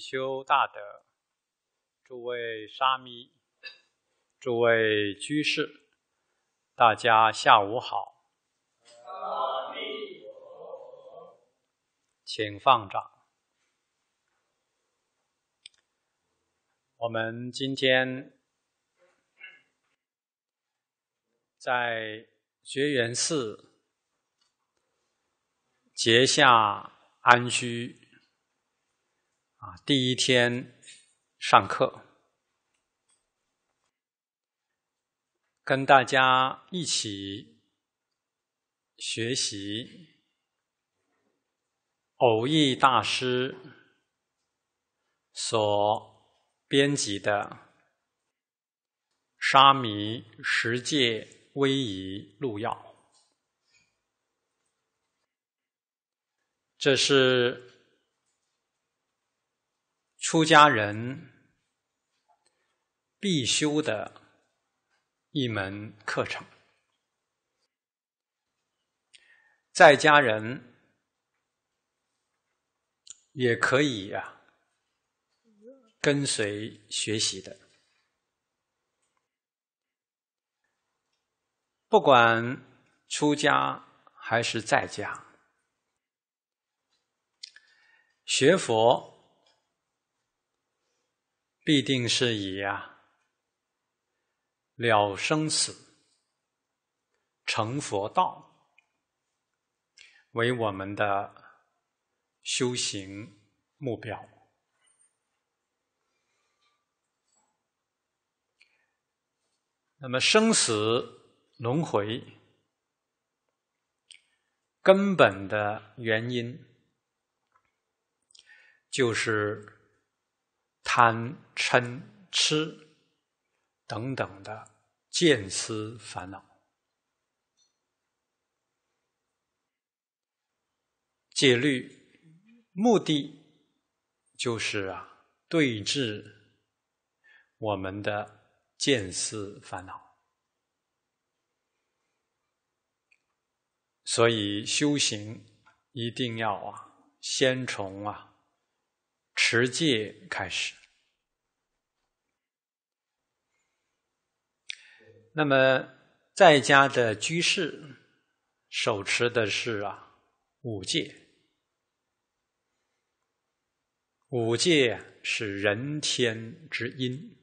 修大德，诸位沙弥，诸位居士，大家下午好！请放掌。我们今天在觉缘寺结下安居。啊，第一天上课，跟大家一起学习偶益大师所编辑的《沙弥十戒威仪录要》，这是。出家人必修的一门课程，在家人也可以呀跟随学习的，不管出家还是在家学佛。必定是以啊了生死、成佛道为我们的修行目标。那么，生死轮回根本的原因就是。贪、嗔、痴，等等的见思烦恼，戒律目的就是啊，对治我们的见思烦恼。所以修行一定要啊，先从啊持戒开始。那么，在家的居士，手持的是啊五戒，五戒是人天之因，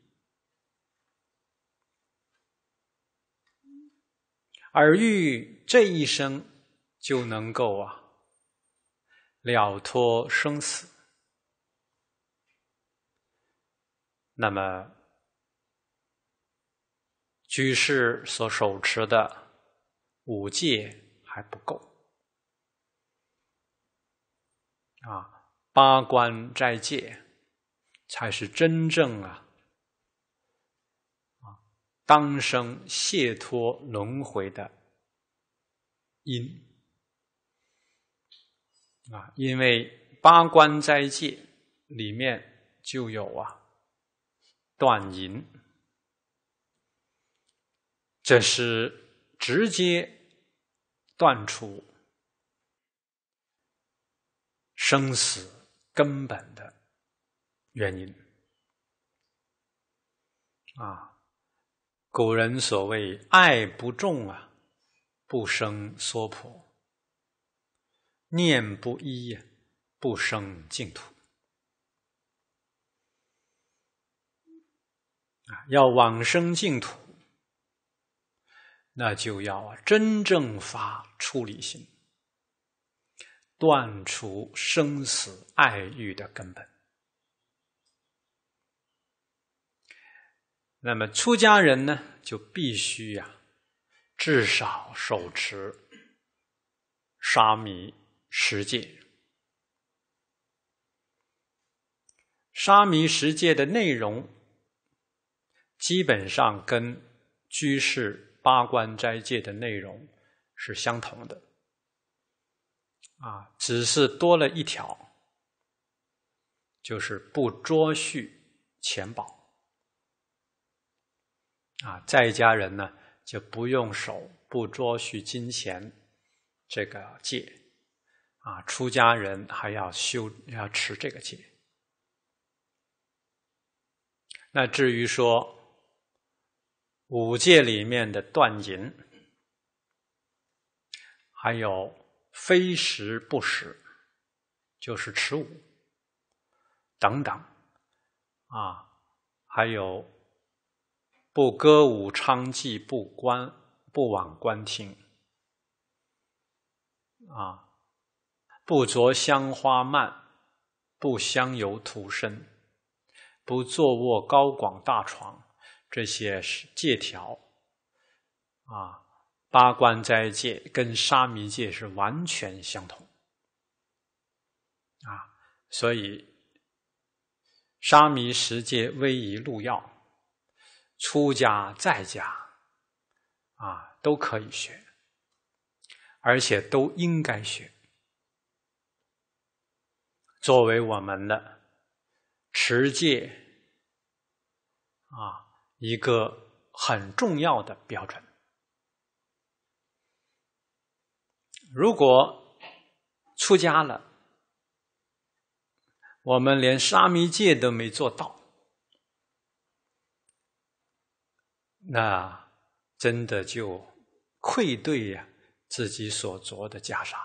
而欲这一生就能够啊了脱生死，那么。居士所手持的五戒还不够啊，八关斋戒才是真正啊啊当生解脱轮回的因啊，因为八关斋戒里面就有啊断淫。这是直接断除生死根本的原因啊！古人所谓“爱不重啊，不生娑婆；念不一呀，不生净土。”啊，要往生净土。那就要真正发出离心，断除生死爱欲的根本。那么出家人呢，就必须呀，至少手持沙弥十戒。沙弥十戒的内容，基本上跟居士。八关斋戒的内容是相同的，啊，只是多了一条，就是不捉取钱宝。啊，在家人呢就不用手不捉取金钱这个戒，啊，出家人还要修要持这个戒。那至于说，五戒里面的断淫，还有非时不食，就是持午，等等，啊，还有不歌舞娼妓，不观不往观听，啊，不着香花蔓，不香油涂身，不坐卧高广大床。这些是戒条，啊，八关斋戒跟沙弥戒是完全相同，啊，所以沙弥十戒、威仪路要，出家在家，啊，都可以学，而且都应该学，作为我们的持戒，啊。一个很重要的标准。如果出家了，我们连沙弥戒都没做到，那真的就愧对呀自己所着的袈裟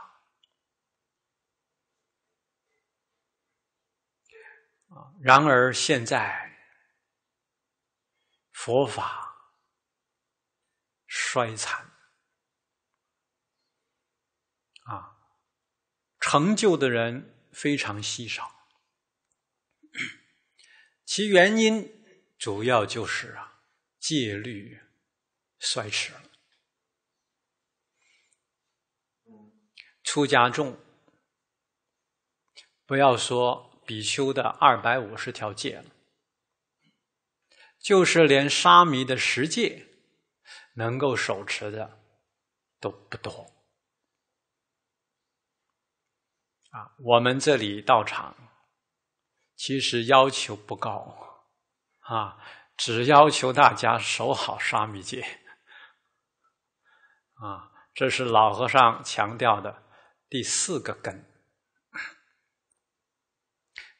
啊。然而现在。佛法衰残啊，成就的人非常稀少，其原因主要就是啊，戒律衰弛了。出家众，不要说比丘的二百五十条戒了。就是连沙弥的十戒能够手持的都不多啊！我们这里到场，其实要求不高啊，只要求大家守好沙弥戒啊。这是老和尚强调的第四个根，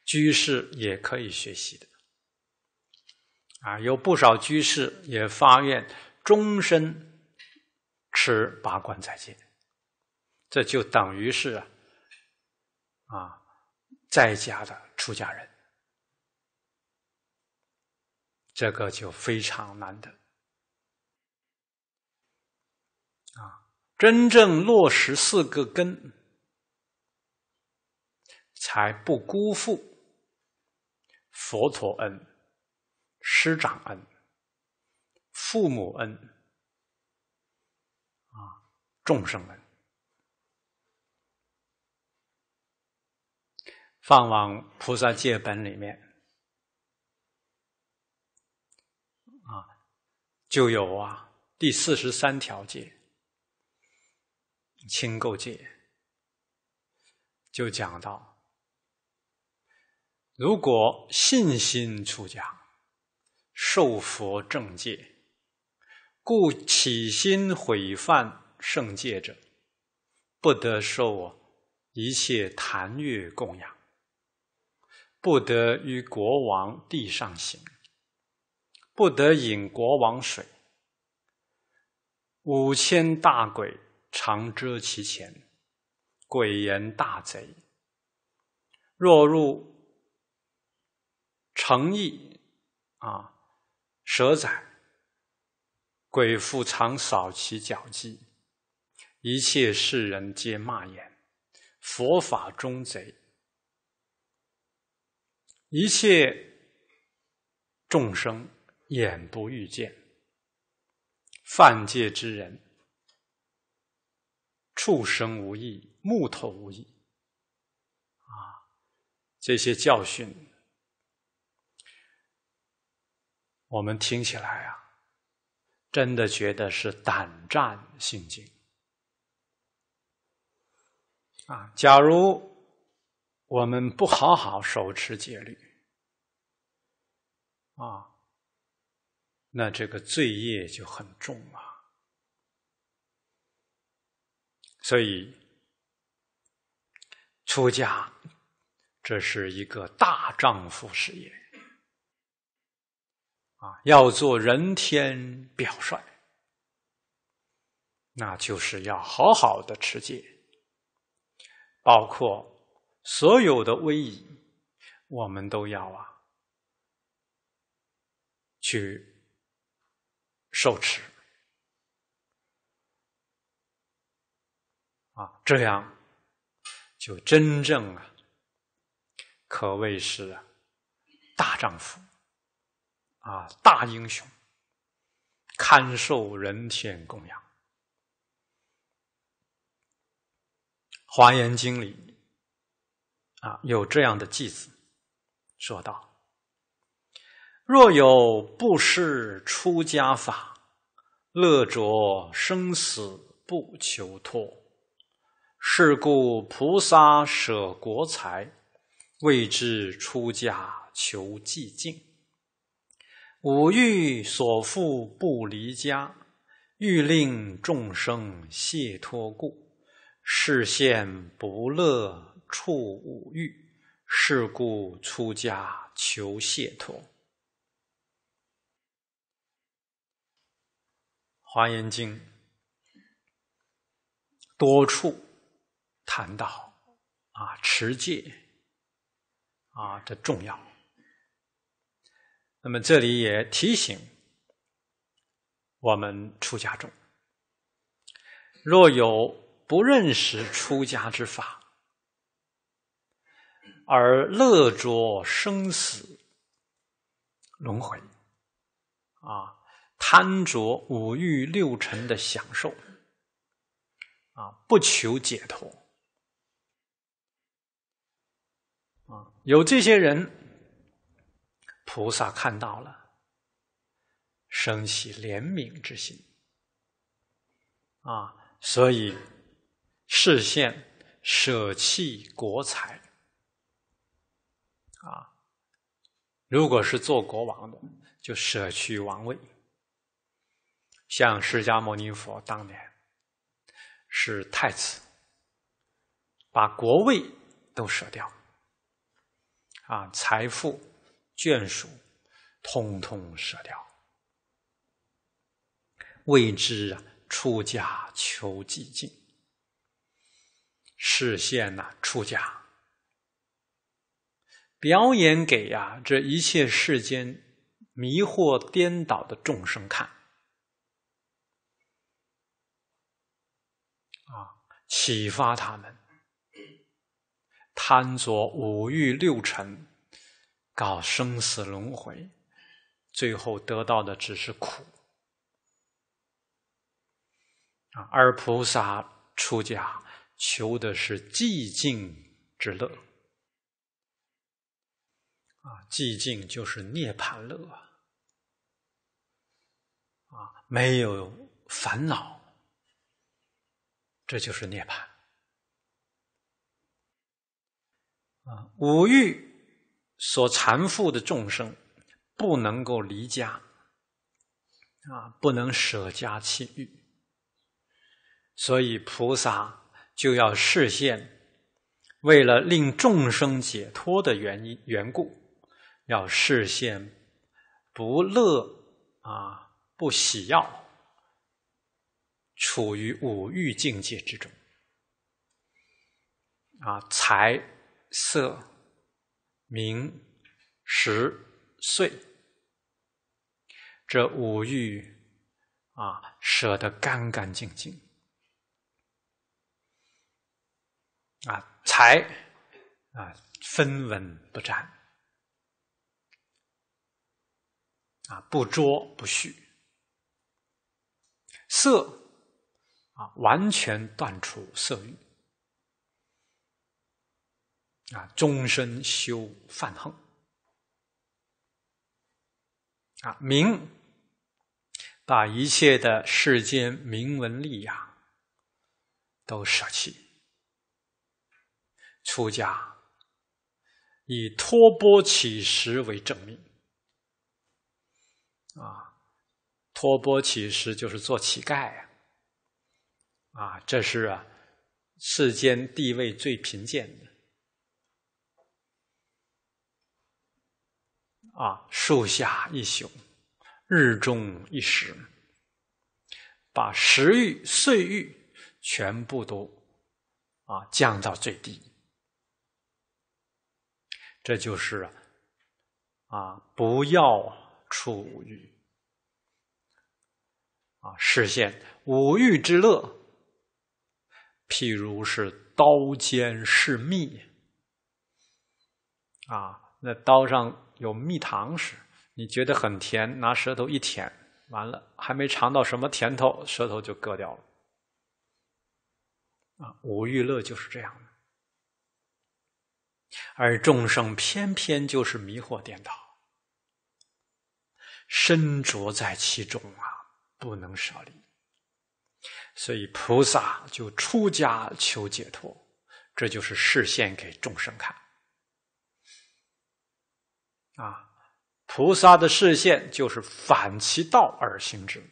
居士也可以学习的。啊，有不少居士也发愿终身持八关斋戒，这就等于是啊在家的出家人，这个就非常难得啊！真正落实四个根，才不辜负佛陀恩。师长恩、父母恩、啊众生恩，放往菩萨戒本里面，啊就有啊第四十三条戒，清垢戒就讲到，如果信心出家。受佛正戒，故起心毁犯圣戒者，不得受一切檀越供养，不得与国王地上行，不得饮国王水，五千大鬼常遮其前，鬼言大贼。若入诚意啊。蛇仔，鬼父常扫其脚迹，一切世人皆骂言佛法中贼，一切众生眼不欲见，犯戒之人，畜生无益，木头无益，啊，这些教训。我们听起来啊，真的觉得是胆战心惊啊！假如我们不好好手持戒律啊，那这个罪业就很重啊。所以，出家这是一个大丈夫事业。啊，要做人天表率，那就是要好好的持戒，包括所有的威仪，我们都要啊，去受持。啊，这样就真正啊，可谓是大丈夫。啊，大英雄，堪受人天供养。华严经里啊有这样的句子，说道：“若有不施出家法，乐着生死不求脱，是故菩萨舍国财，为之出家求寂静。”五欲所缚不离家，欲令众生解脱故，是现不乐处五欲，是故出家求解脱。《华严经》多处谈到啊持戒啊的重要。那么，这里也提醒我们出家中，若有不认识出家之法，而乐着生死轮回，啊，贪着五欲六尘的享受，啊，不求解脱，啊，有这些人。菩萨看到了，生起怜悯之心，啊，所以视线舍弃国财，啊，如果是做国王的，就舍去王位，像释迦牟尼佛当年是太子，把国位都舍掉，啊，财富。眷属，通通舍掉。为知啊，出家求寂静。实现呐，出家，表演给啊，这一切世间迷惑颠倒的众生看，啊，启发他们，贪着五欲六尘。搞生死轮回，最后得到的只是苦啊！而菩萨出家求的是寂静之乐啊，寂静就是涅槃乐啊，没有烦恼，这就是涅槃。啊，五欲。所缠缚的众生不能够离家啊，不能舍家弃欲，所以菩萨就要示现，为了令众生解脱的原因缘故，要示现不乐啊，不喜要，处于五欲境界之中啊，财色。名、十岁，这五欲啊，舍得干干净净，啊，财啊，分文不占，啊，不捉不蓄，色啊，完全断除色欲。啊，终身修犯横啊，明把一切的世间名闻利养都舍弃，出家以托钵乞食为证明啊，托钵乞食就是做乞丐啊，啊，这是啊世间地位最贫贱的。啊，树下一宿，日中一时，把食欲、睡欲全部都啊降到最低，这就是啊不要处欲啊实现五欲之乐。譬如是刀尖是蜜啊，那刀上。有蜜糖时，你觉得很甜，拿舌头一舔，完了还没尝到什么甜头，舌头就割掉了。啊，五欲乐就是这样的，而众生偏偏就是迷惑颠倒，身着在其中啊，不能舍离。所以菩萨就出家求解脱，这就是示现给众生看。啊，菩萨的视线就是反其道而行之。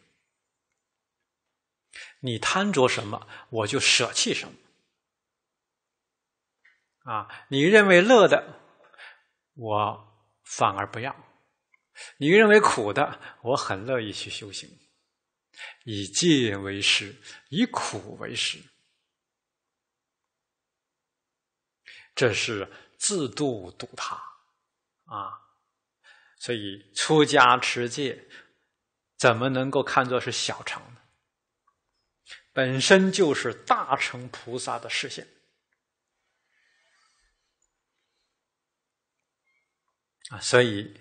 你贪着什么，我就舍弃什么。啊，你认为乐的，我反而不要；你认为苦的，我很乐意去修行。以戒为师，以苦为师，这是自度度他。啊。所以，出家持戒，怎么能够看作是小乘呢？本身就是大乘菩萨的视线啊！所以，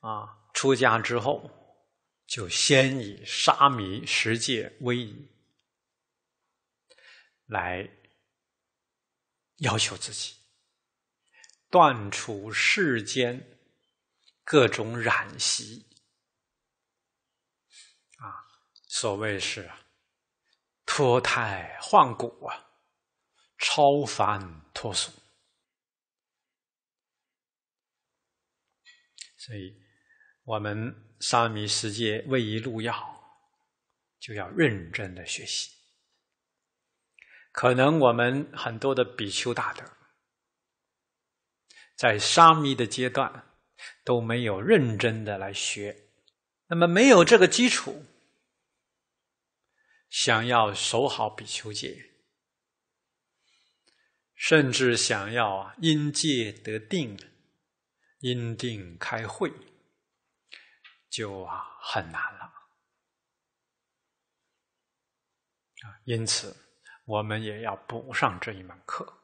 啊，出家之后，就先以沙弥十戒为仪，来要求自己，断除世间。各种染习啊，所谓是脱胎换骨啊，超凡脱俗。所以，我们沙弥十戒为一路要，就要认真的学习。可能我们很多的比丘大德，在沙弥的阶段。都没有认真的来学，那么没有这个基础，想要守好比丘戒，甚至想要啊因戒得定，因定开慧，就啊很难了。啊，因此我们也要补上这一门课。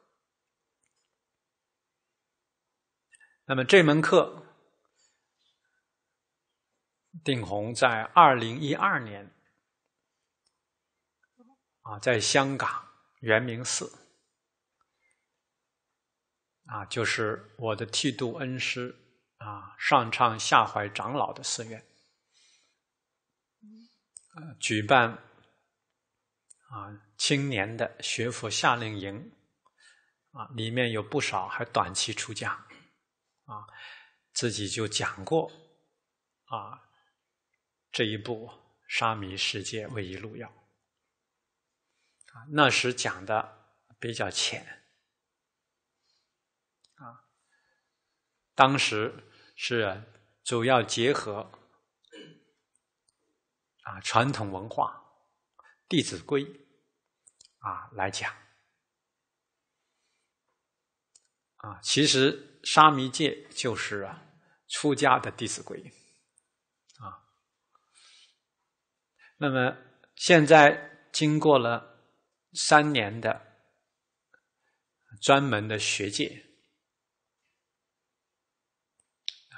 那么这门课。定洪在二零一二年，啊，在香港圆明寺，啊，就是我的剃度恩师啊，上唱下怀长老的寺院，举办啊青年的学佛夏令营，啊，里面有不少还短期出家，啊，自己就讲过，啊。这一部《沙弥世界为一路要啊。那时讲的比较浅啊，当时是主要结合啊传统文化《弟子规》啊来讲啊。其实沙弥戒就是啊，出家的《弟子规》。那么现在经过了三年的专门的学界啊，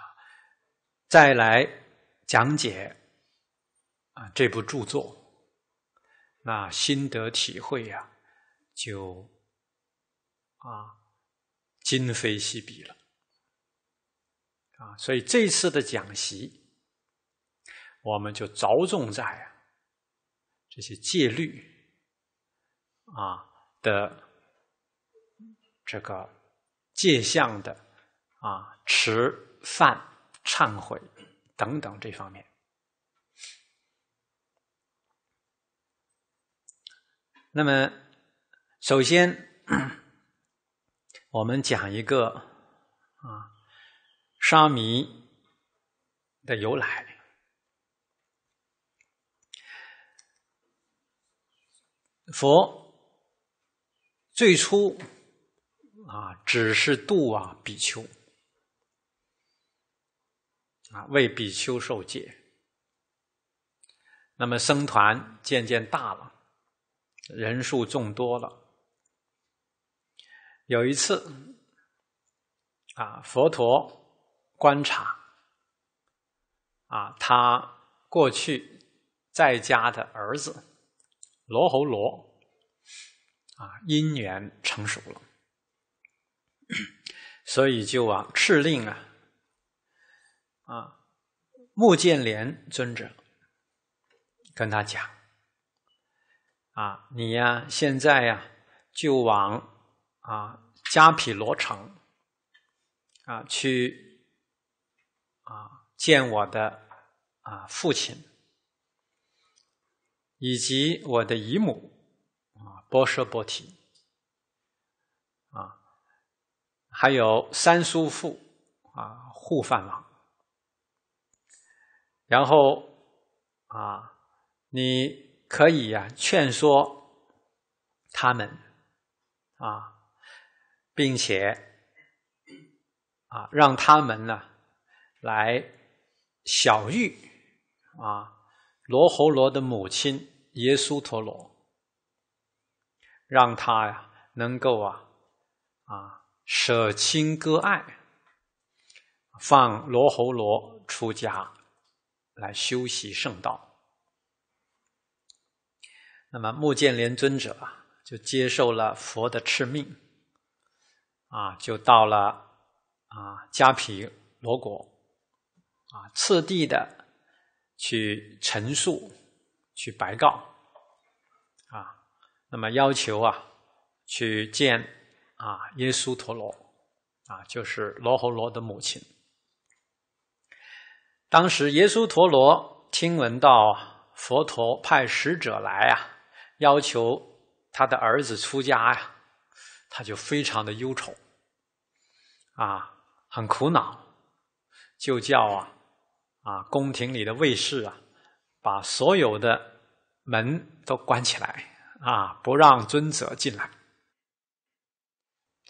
再来讲解啊这部著作，那心得体会呀，就啊今非昔比了啊，所以这次的讲习，我们就着重在。啊，这些戒律啊的这个戒相的啊，持犯忏悔等等这方面。那么，首先我们讲一个啊，沙弥的由来。佛最初啊，只是度啊比丘啊，为比丘受戒。那么僧团渐渐大了，人数众多了。有一次啊，佛陀观察啊，他过去在家的儿子。罗侯罗，啊，姻缘成熟了，所以就往敕令啊，啊，穆建连尊者跟他讲，啊，你呀现在呀就往啊加匹罗城啊去啊见我的啊父亲。以及我的姨母啊，波舍波提，啊，还有三叔父啊，护饭王，然后啊，你可以呀劝说他们啊，并且啊，让他们呢来小玉啊罗喉罗的母亲。耶稣陀罗，让他呀能够啊啊舍亲割爱，放罗侯罗出家来修习圣道。那么目犍连尊者啊，就接受了佛的敕命，啊，就到了啊迦毗罗国，啊次第的去陈述。去白告，啊，那么要求啊，去见啊，耶稣陀罗啊，就是罗侯罗的母亲。当时耶稣陀罗听闻到佛陀派使者来啊，要求他的儿子出家呀，他就非常的忧愁，啊，很苦恼，就叫啊啊，宫廷里的卫士啊。把所有的门都关起来啊，不让尊者进来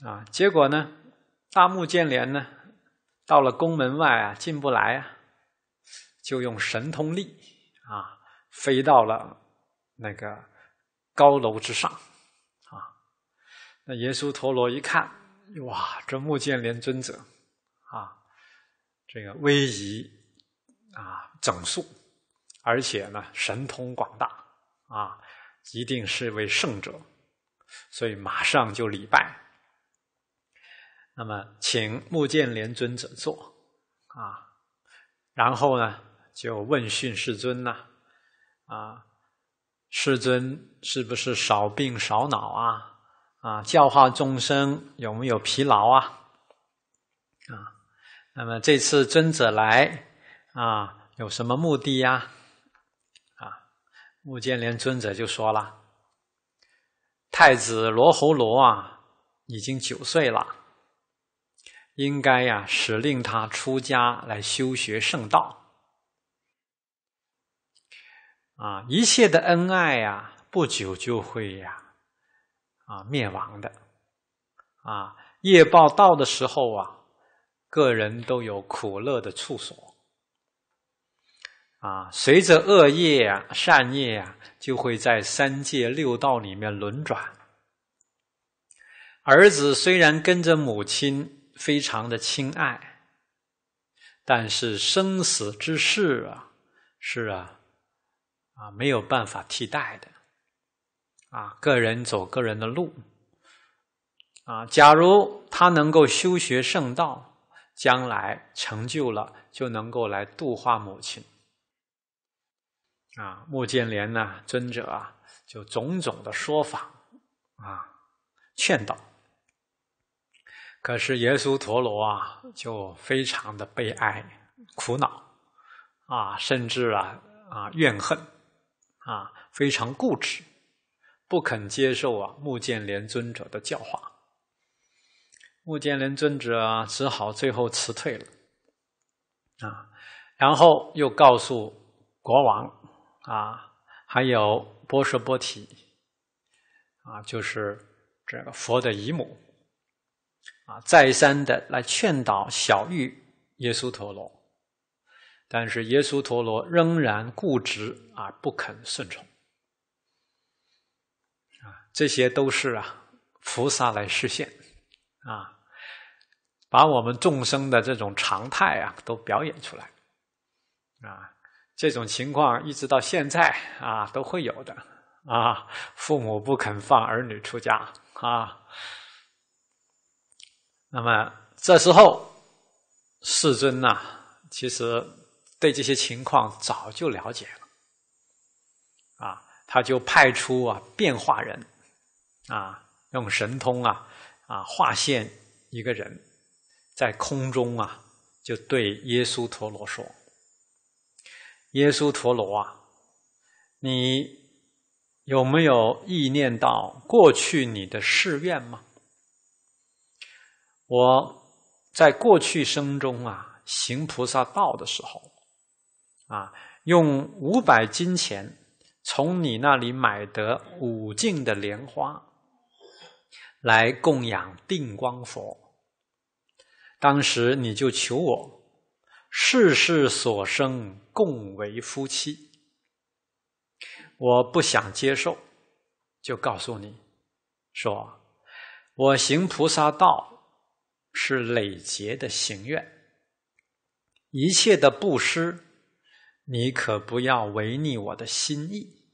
啊。结果呢，大目犍连呢到了宫门外啊，进不来啊，就用神通力啊，飞到了那个高楼之上啊。那耶稣陀罗一看，哇，这目犍连尊者啊，这个威仪啊，整肃。而且呢，神通广大啊，一定是位圣者，所以马上就礼拜。那么，请穆建连尊者坐啊，然后呢，就问讯世尊呐，啊，世尊是不是少病少恼啊？啊，教化众生有没有疲劳啊？啊，那么这次尊者来啊，有什么目的呀？穆建连尊者就说了：“太子罗侯罗啊，已经九岁了，应该呀使令他出家来修学圣道。啊，一切的恩爱呀，不久就会呀，啊灭亡的。啊，业报到的时候啊，个人都有苦乐的处所。”啊，随着恶业啊、善业啊，就会在三界六道里面轮转。儿子虽然跟着母亲非常的亲爱，但是生死之事啊，是啊，啊没有办法替代的。啊，个人走个人的路。啊，假如他能够修学圣道，将来成就了，就能够来度化母亲。啊，穆建连呢尊者啊，就种种的说法啊，劝导。可是耶稣陀罗啊，就非常的悲哀、苦恼啊，甚至啊啊怨恨啊，非常固执，不肯接受啊穆建连尊者的教化。穆建连尊者只好最后辞退了啊，然后又告诉国王。啊，还有波舍波提，啊，就是这个佛的姨母，啊，再三的来劝导小玉耶稣陀罗，但是耶稣陀罗仍然固执啊，不肯顺从，啊，这些都是啊，菩萨来实现，啊，把我们众生的这种常态啊，都表演出来，啊。这种情况一直到现在啊都会有的啊，父母不肯放儿女出家啊。那么这时候，世尊呐，其实对这些情况早就了解了啊，他就派出啊变化人啊，用神通啊啊化现一个人在空中啊，就对耶稣陀罗说。耶稣陀罗啊，你有没有意念到过去你的誓愿吗？我在过去生中啊，行菩萨道的时候，啊，用五百金钱从你那里买得五境的莲花，来供养定光佛。当时你就求我。世世所生，共为夫妻。我不想接受，就告诉你，说我行菩萨道是累劫的行愿，一切的布施，你可不要违逆我的心意。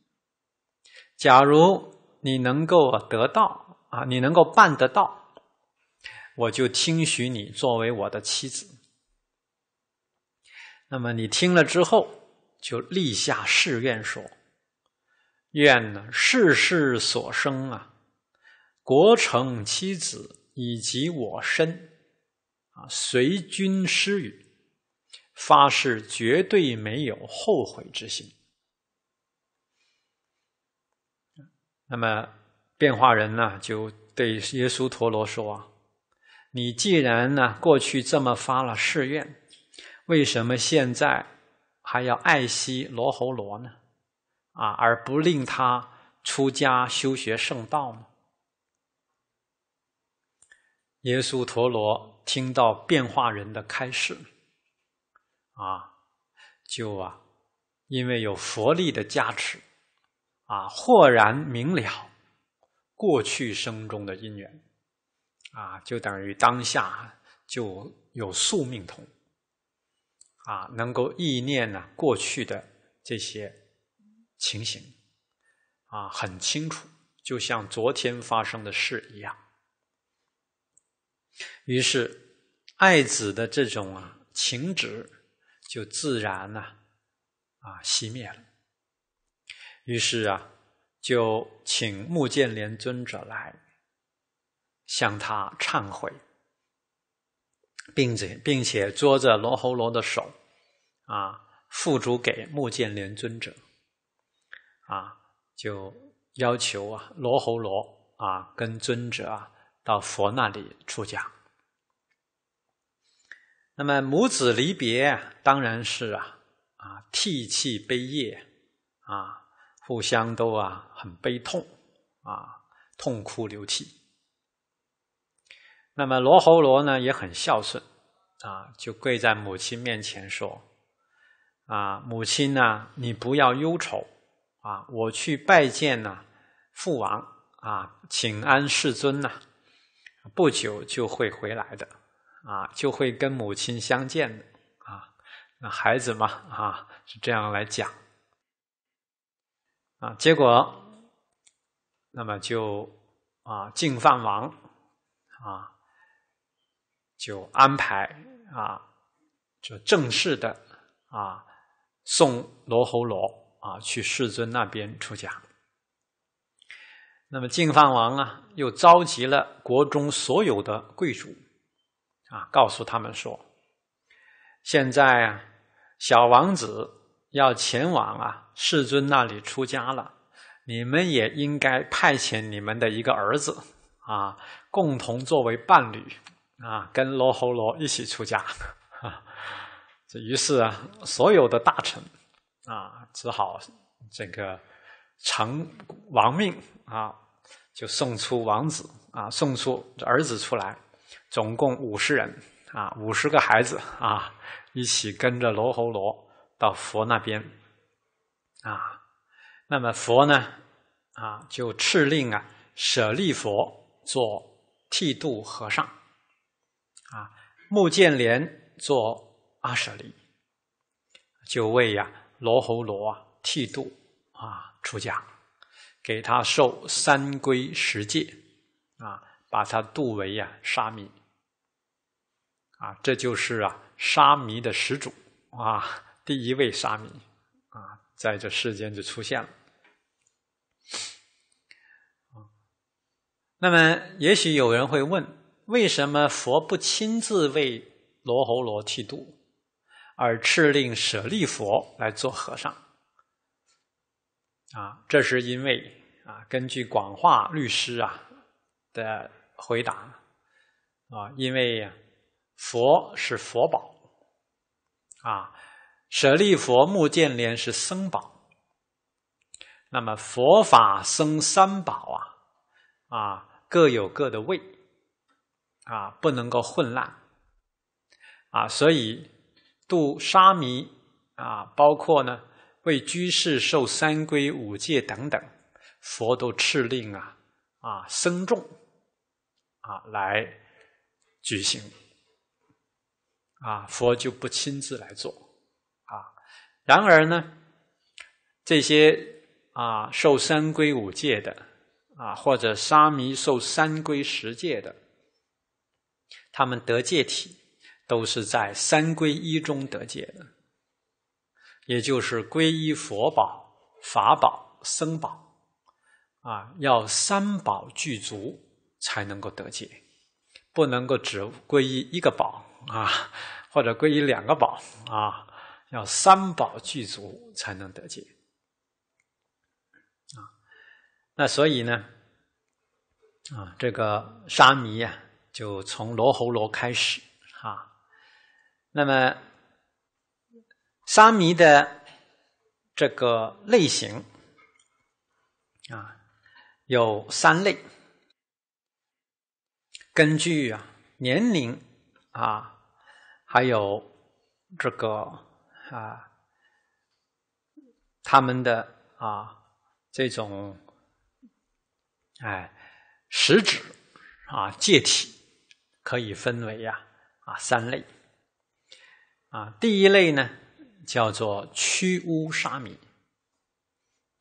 假如你能够得到啊，你能够办得到，我就听许你作为我的妻子。那么你听了之后，就立下誓愿说：“愿呢，世世所生啊，国成妻子以及我身啊，随君施语，发誓绝对没有后悔之心。”那么变化人呢，就对耶稣陀罗说：“啊，你既然呢过去这么发了誓愿。”为什么现在还要爱惜罗侯罗呢？啊，而不令他出家修学圣道呢？耶稣陀罗听到变化人的开示，啊，就啊，因为有佛力的加持，啊，豁然明了过去生中的因缘，啊，就等于当下就有宿命通。啊，能够意念呢过去的这些情形啊，很清楚，就像昨天发生的事一样。于是，爱子的这种啊情执就自然呢、啊熄灭了。于是啊，就请穆建连尊者来向他忏悔。并且并且捉着罗侯罗的手，啊，付诸给目犍连尊者，啊，就要求啊罗侯罗啊跟尊者啊到佛那里出家。那么母子离别当然是啊啊涕泣悲咽，啊互相都啊很悲痛啊痛哭流涕。那么罗侯罗呢也很孝顺，啊，就跪在母亲面前说：“啊，母亲呢，你不要忧愁，啊，我去拜见呢父王，啊，请安世尊呐，不久就会回来的，啊，就会跟母亲相见的，啊，那孩子嘛，啊，是这样来讲，啊，结果，那么就啊，净饭王，啊。”就安排啊，就正式的啊，送罗侯罗啊去世尊那边出家。那么净饭王啊，又召集了国中所有的贵族啊，告诉他们说：“现在啊，小王子要前往啊世尊那里出家了，你们也应该派遣你们的一个儿子啊，共同作为伴侣。”啊，跟罗侯罗一起出家，这于是啊，所有的大臣啊，只好这个成王命啊，就送出王子啊，送出儿子出来，总共五十人啊，五十个孩子啊，一起跟着罗侯罗到佛那边啊。那么佛呢，啊，就敕令啊，舍利佛做剃度和尚。啊，穆建连做阿舍利，就为呀罗侯罗剃度啊出家，给他受三规十戒啊，把他度为呀沙弥啊，这就是啊沙弥的始祖啊，第一位沙弥啊，在这世间就出现了。那么也许有人会问。为什么佛不亲自为罗侯罗剃度，而敕令舍利佛来做和尚？啊，这是因为啊，根据广化律师啊的回答啊，因为佛是佛宝，啊，舍利佛目犍连是僧宝，那么佛法僧三宝啊，啊，各有各的位。啊，不能够混乱，啊，所以度沙弥啊，包括呢为居士受三规五戒等等，佛都敕令啊啊僧众啊来举行，啊，佛就不亲自来做，啊，然而呢，这些啊受三规五戒的啊，或者沙弥受三规十戒的。他们得戒体，都是在三皈依中得戒的，也就是皈依佛宝、法宝、僧宝，啊，要三宝具足才能够得戒，不能够只皈依一个宝啊，或者皈依两个宝啊，要三宝具足才能得戒。啊，那所以呢，啊，这个沙弥呀。就从罗喉罗开始，啊。那么沙弥的这个类型啊，有三类，根据啊年龄啊，还有这个啊，他们的啊这种哎食指啊戒体。可以分为呀啊三类，啊第一类呢叫做驱乌沙弥，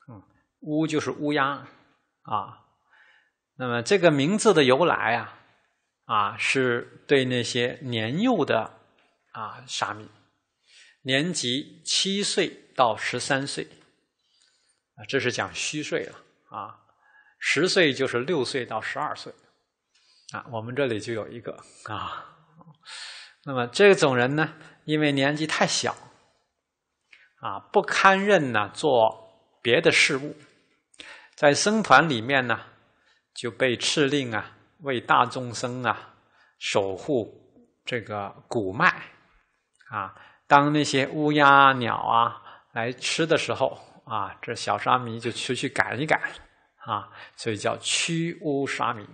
嗯乌就是乌鸦啊，那么这个名字的由来啊啊是对那些年幼的啊沙弥，年纪七岁到十三岁啊这是讲虚岁了啊十岁就是六岁到十二岁。啊，我们这里就有一个啊。那么这种人呢，因为年纪太小，啊，不堪任呢做别的事物，在僧团里面呢就被敕令啊，为大众僧啊守护这个谷麦啊，当那些乌鸦鸟啊来吃的时候啊，这小沙弥就出去赶一赶啊，所以叫驱乌沙弥。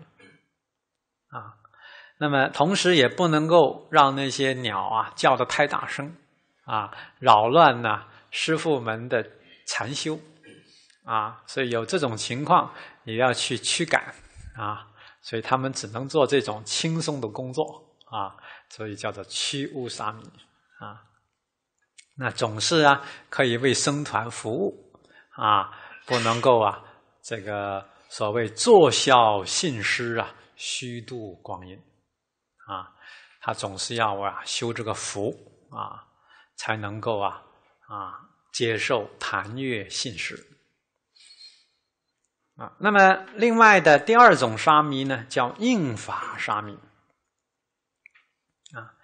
啊，那么同时也不能够让那些鸟啊叫的太大声，啊，扰乱呢师傅们的禅修，啊，所以有这种情况也要去驱赶，啊，所以他们只能做这种轻松的工作，啊，所以叫做驱乌沙弥，啊，那总是啊可以为僧团服务，啊，不能够啊这个所谓坐笑信师啊。虚度光阴，啊，他总是要啊修这个福啊，才能够啊啊接受檀月信实。啊。那么另外的第二种沙弥呢，叫应法沙弥啊。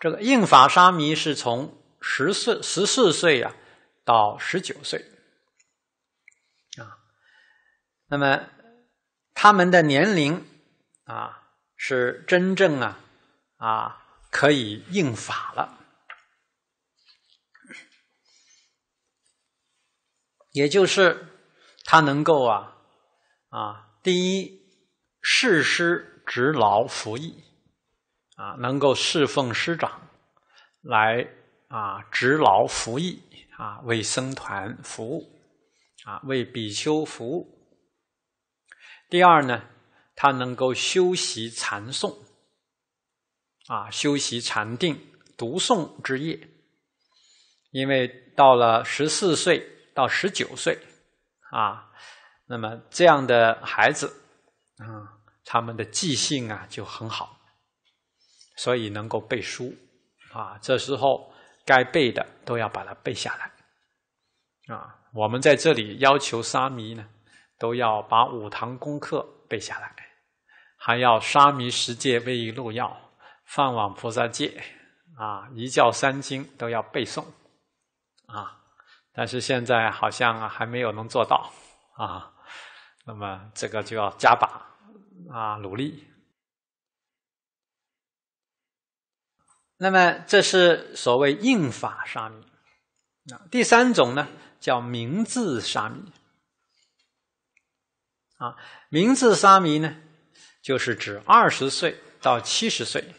这个应法沙弥是从十四十四岁啊到十九岁啊。那么他们的年龄。啊，是真正啊，啊可以应法了，也就是他能够啊啊，第一事师执劳服役啊，能够侍奉师长来啊执劳服役啊，为僧团服务啊，为比丘服务。第二呢？他能够修习禅诵，啊，修习禅定、读诵之业，因为到了十四岁到十九岁，啊，那么这样的孩子，啊，他们的记性啊就很好，所以能够背书，啊，这时候该背的都要把它背下来，啊，我们在这里要求沙弥呢，都要把五堂功课背下来。还要沙弥十戒为一路要，放往菩萨戒，啊，一教三经都要背诵，啊，但是现在好像还没有能做到，啊，那么这个就要加把啊努力。那么这是所谓应法沙弥，啊，第三种呢叫名字沙弥，啊，名字沙弥呢？就是指二十岁到七十岁，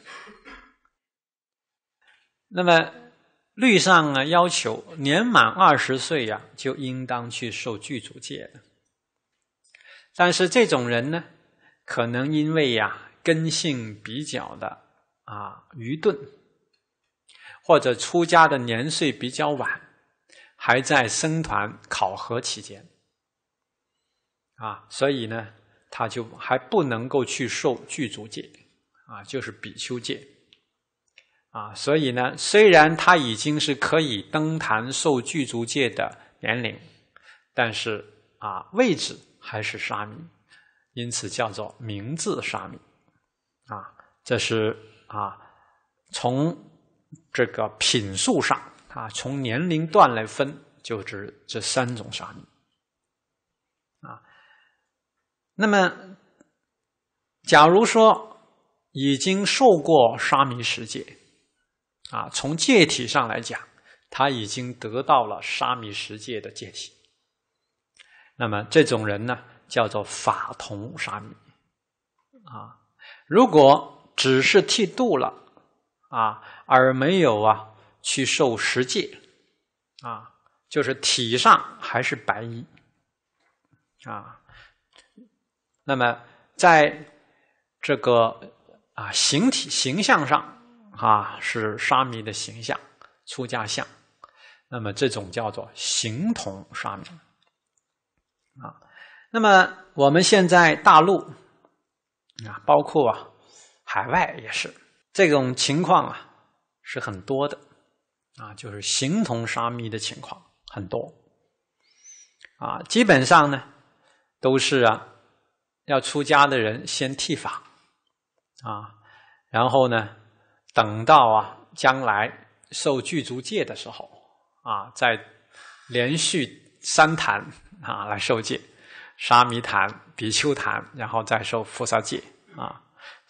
那么律上啊要求年满二十岁呀，就应当去受具足戒的。但是这种人呢，可能因为呀根性比较的啊愚钝，或者出家的年岁比较晚，还在僧团考核期间，啊，所以呢。他就还不能够去受具足戒，啊，就是比丘戒，啊，所以呢，虽然他已经是可以登坛受具足戒的年龄，但是啊，位置还是沙弥，因此叫做名字沙弥，啊，这是啊，从这个品数上，啊，从年龄段来分，就是这三种沙弥。那么，假如说已经受过沙弥十戒，啊，从戒体上来讲，他已经得到了沙弥十戒的戒体。那么这种人呢，叫做法同沙弥，啊，如果只是剃度了，啊，而没有啊去受十戒，啊，就是体上还是白衣，啊。那么，在这个啊形体形象上，啊是沙弥的形象，出家相，那么这种叫做形同沙弥，啊，那么我们现在大陆啊，包括啊海外也是这种情况啊，是很多的，啊，就是形同沙弥的情况很多，啊，基本上呢都是啊。要出家的人先剃发，啊，然后呢，等到啊将来受具足戒的时候，啊，再连续三坛啊来受戒，沙弥坛、比丘坛，然后再受菩萨戒，啊，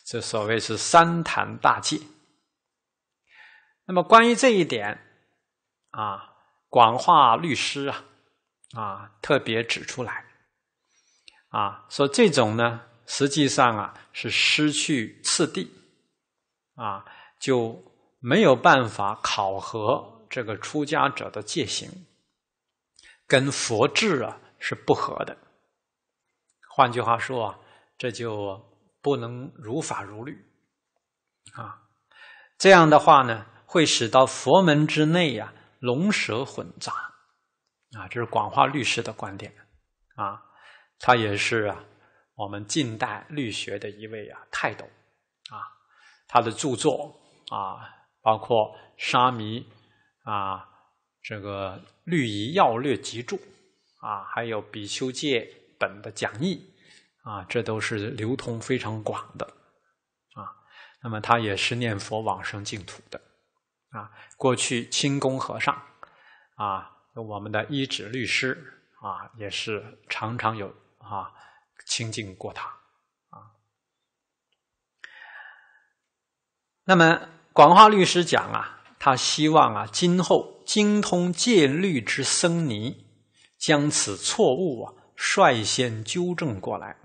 这所谓是三坛大戒。那么关于这一点，啊，广化律师啊，啊，特别指出来。啊，说这种呢，实际上啊是失去次第，啊就没有办法考核这个出家者的戒行，跟佛智啊是不合的。换句话说啊，这就不能如法如律，啊，这样的话呢，会使到佛门之内呀龙蛇混杂，啊，这是广化律师的观点，啊。他也是啊，我们近代律学的一位啊泰斗，啊，他的著作啊，包括《沙弥》啊，这个《律仪要略集注》啊，还有《比丘戒本》的讲义啊，这都是流通非常广的，啊，那么他也是念佛往生净土的，啊，过去清宫和尚啊，我们的一指律师啊，也是常常有。啊，清净过他啊。那么广化律师讲啊，他希望啊，今后精通戒律之僧尼，将此错误啊率先纠正过来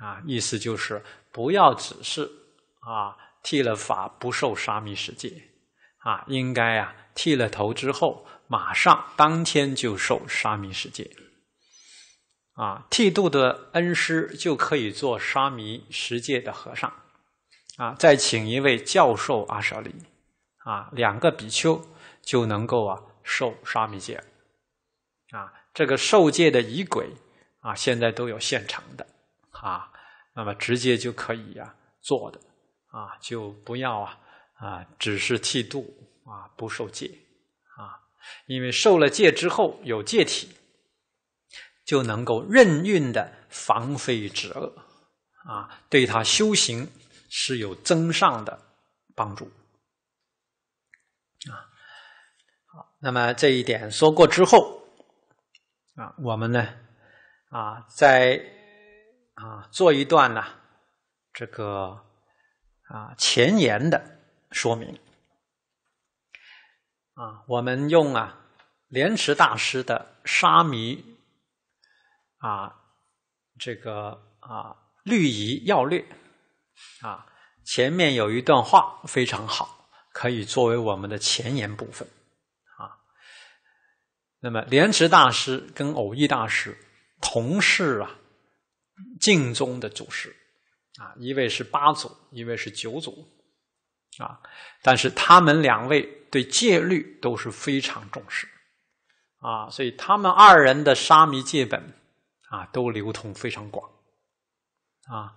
啊。意思就是不要只是啊剃了法不受沙弥世界啊，应该啊剃了头之后马上当天就受沙弥世界。啊，剃度的恩师就可以做沙弥十戒的和尚，啊，再请一位教授阿舍利，啊，两个比丘就能够啊受沙弥戒，啊，这个受戒的仪轨啊，现在都有现成的啊，那么直接就可以呀做的，啊，就不要啊啊，只是剃度啊，不受戒啊，因为受了戒之后有戒体。就能够任运的防非止恶，啊，对他修行是有增上的帮助，啊，好，那么这一点说过之后，啊，我们呢，啊，在啊做一段呢这个啊前言的说明，啊，我们用啊莲池大师的沙弥。啊，这个啊，《律仪要略》啊，前面有一段话非常好，可以作为我们的前言部分啊。那么，莲池大师跟偶益大师同是啊净宗的祖师啊，一位是八祖，一位是九祖啊。但是，他们两位对戒律都是非常重视啊，所以他们二人的沙弥戒本。啊，都流通非常广，啊，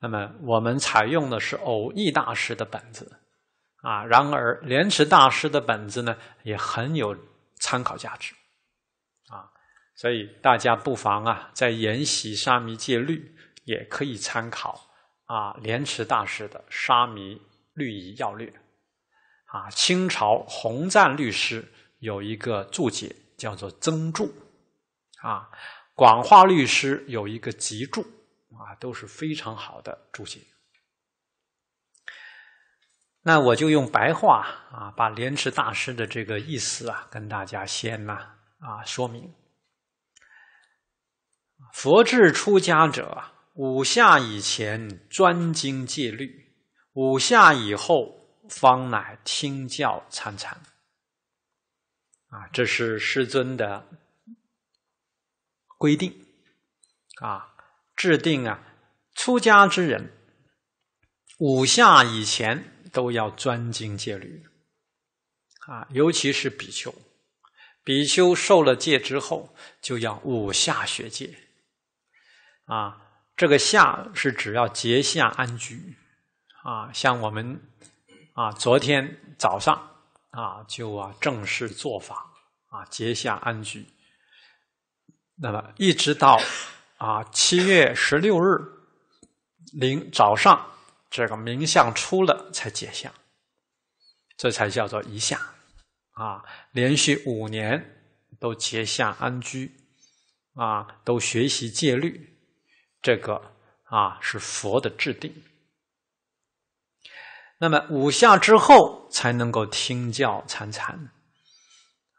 那么我们采用的是偶义大师的本子，啊，然而莲池大师的本子呢也很有参考价值，啊，所以大家不妨啊，在研习沙弥戒律也可以参考啊莲池大师的《沙弥律仪要略》，啊，清朝洪赞律师有一个注解叫做增注，啊。广化律师有一个集注，啊，都是非常好的注解。那我就用白话啊，把莲池大师的这个意思啊，跟大家先呐啊说明。佛智出家者，五下以前专精戒律，五下以后方乃听教参禅。啊，这是师尊的。规定啊，制定啊，出家之人五下以前都要专精戒律啊，尤其是比丘，比丘受了戒之后就要五下学戒啊，这个下是指要结下安居啊，像我们啊，昨天早上啊，就啊正式做法啊，结下安居。那么一直到啊七月十六日零早上，这个名相出了才解相，这才叫做一相啊。连续五年都结相安居啊，都学习戒律，这个啊是佛的制定。那么五下之后才能够听教禅禅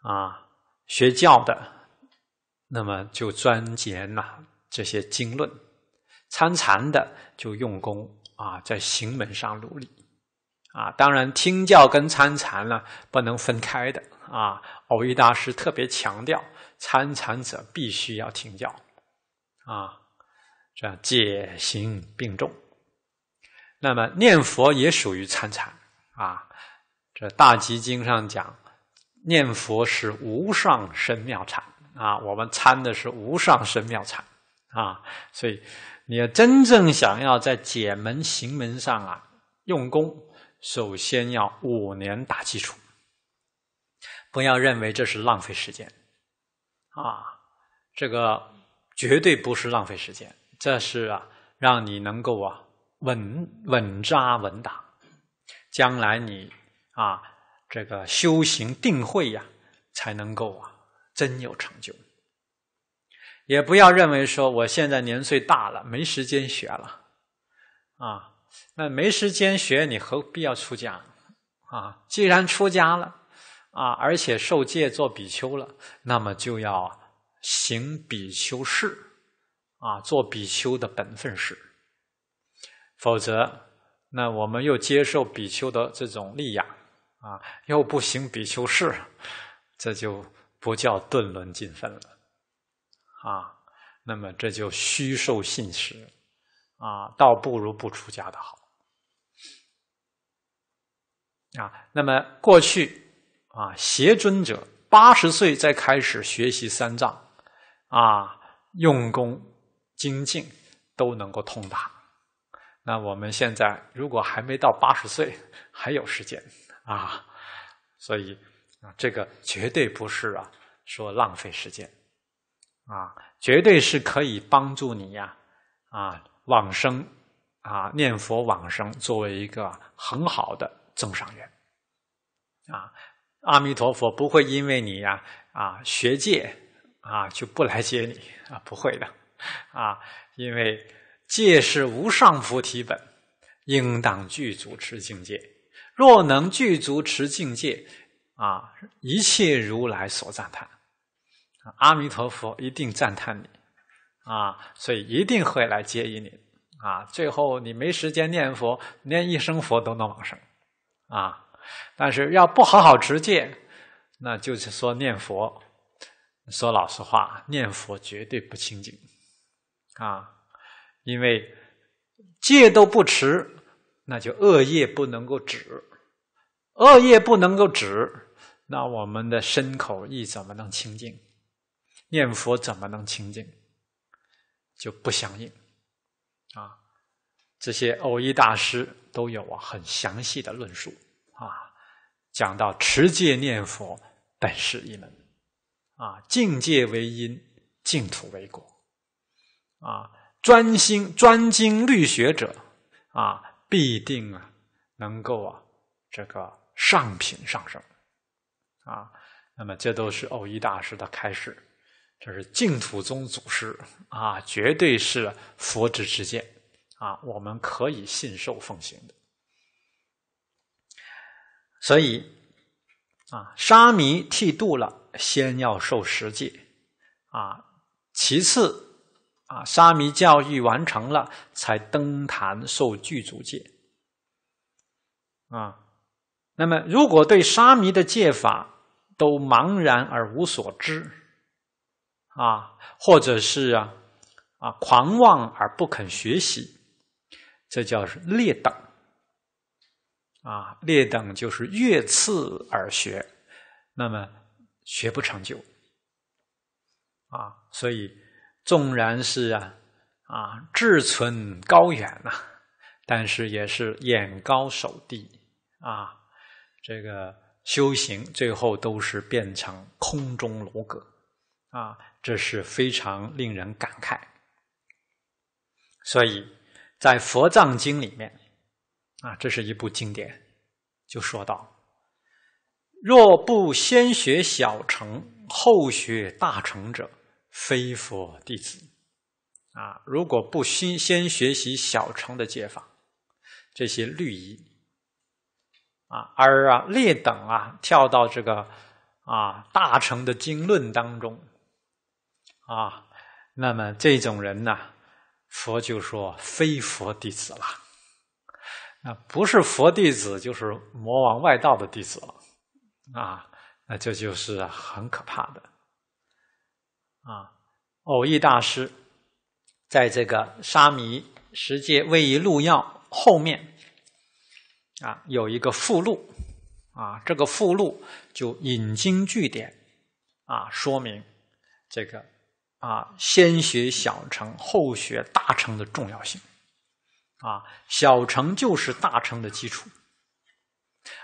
啊，学教的。那么就专研呐这些经论，参禅的就用功啊，在行门上努力啊。当然听教跟参禅呢不能分开的啊。偶遇大师特别强调，参禅者必须要听教啊，这样戒行并重。那么念佛也属于参禅啊。这《大集经》上讲，念佛是无上生妙禅。啊，我们参的是无上神妙禅，啊，所以你要真正想要在解门行门上啊用功，首先要五年打基础，不要认为这是浪费时间，啊，这个绝对不是浪费时间，这是啊让你能够啊稳稳扎稳打，将来你啊这个修行定慧呀，才能够啊。真有成就，也不要认为说我现在年岁大了，没时间学了啊。那没时间学，你何必要出家啊？既然出家了啊，而且受戒做比丘了，那么就要行比丘事啊，做比丘的本分事。否则，那我们又接受比丘的这种利养啊，又不行比丘事，这就。不叫顿轮进分了啊，那么这就虚受信实，啊，倒不如不出家的好啊。那么过去啊，邪尊者八十岁再开始学习三藏啊，用功精进都能够通达。那我们现在如果还没到八十岁，还有时间啊，所以。啊，这个绝对不是啊，说浪费时间，啊，绝对是可以帮助你呀，啊，往生，啊，念佛往生，作为一个很好的增上缘，啊，阿弥陀佛不会因为你呀，啊，学戒，啊，就不来接你啊，不会的，啊，因为戒是无上菩提本，应当具足持境界，若能具足持境界。啊，一切如来所赞叹，阿弥陀佛一定赞叹你啊，所以一定会来接引你啊。最后你没时间念佛，念一声佛都能往生啊。但是要不好好持戒，那就是说念佛，说老实话，念佛绝对不清净啊。因为戒都不持，那就恶业不能够止，恶业不能够止。那我们的身口意怎么能清净？念佛怎么能清净？就不相应啊！这些偶一大师都有啊，很详细的论述啊，讲到持戒念佛本是一门啊，境界为因，净土为果啊，专心专精律学者啊，必定啊，能够啊，这个上品上升。啊，那么这都是欧一大师的开始，这是净土宗祖师啊，绝对是佛之之戒啊，我们可以信受奉行的。所以，啊，沙弥剃度了，先要受十戒啊，其次啊，沙弥教育完成了，才登坛受具足戒啊。那么，如果对沙弥的戒法，都茫然而无所知，啊，或者是啊，啊，狂妄而不肯学习，这叫劣等，啊，劣等就是越次而学，那么学不长久，啊，所以纵然是啊，啊，志存高远呐，但是也是眼高手低，啊，这个。修行最后都是变成空中楼阁，啊，这是非常令人感慨。所以在《佛藏经》里面，啊，这是一部经典，就说到：若不先学小乘，后学大乘者，非佛弟子。啊，如果不先先学习小乘的戒法，这些律仪。啊，而啊，劣等啊，跳到这个啊大乘的经论当中啊，那么这种人呢，佛就说非佛弟子了。那不是佛弟子，就是魔王外道的弟子了啊。那这就是很可怕的啊。偶义大师在这个沙弥十戒位于录要后面。啊，有一个附录，啊，这个附录就引经据典，啊，说明这个啊，先学小乘，后学大乘的重要性，啊，小乘就是大乘的基础，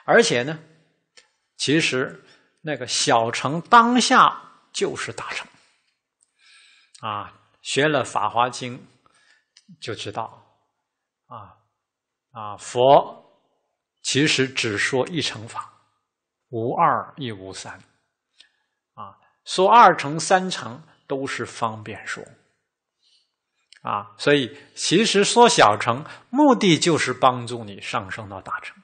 而且呢，其实那个小乘当下就是大乘，啊，学了《法华经》就知道，啊，啊佛。其实只说一乘法，无二亦无三，啊，说二乘三乘都是方便说，啊，所以其实说小乘，目的就是帮助你上升到大乘，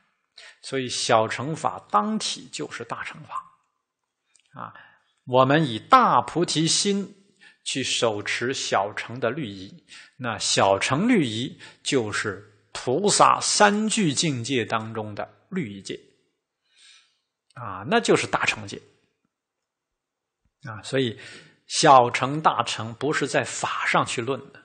所以小乘法当体就是大乘法，啊，我们以大菩提心去手持小乘的律仪，那小乘律仪就是。菩萨三聚境界当中的律仪界，啊，那就是大乘界，啊，所以小乘大乘不是在法上去论的，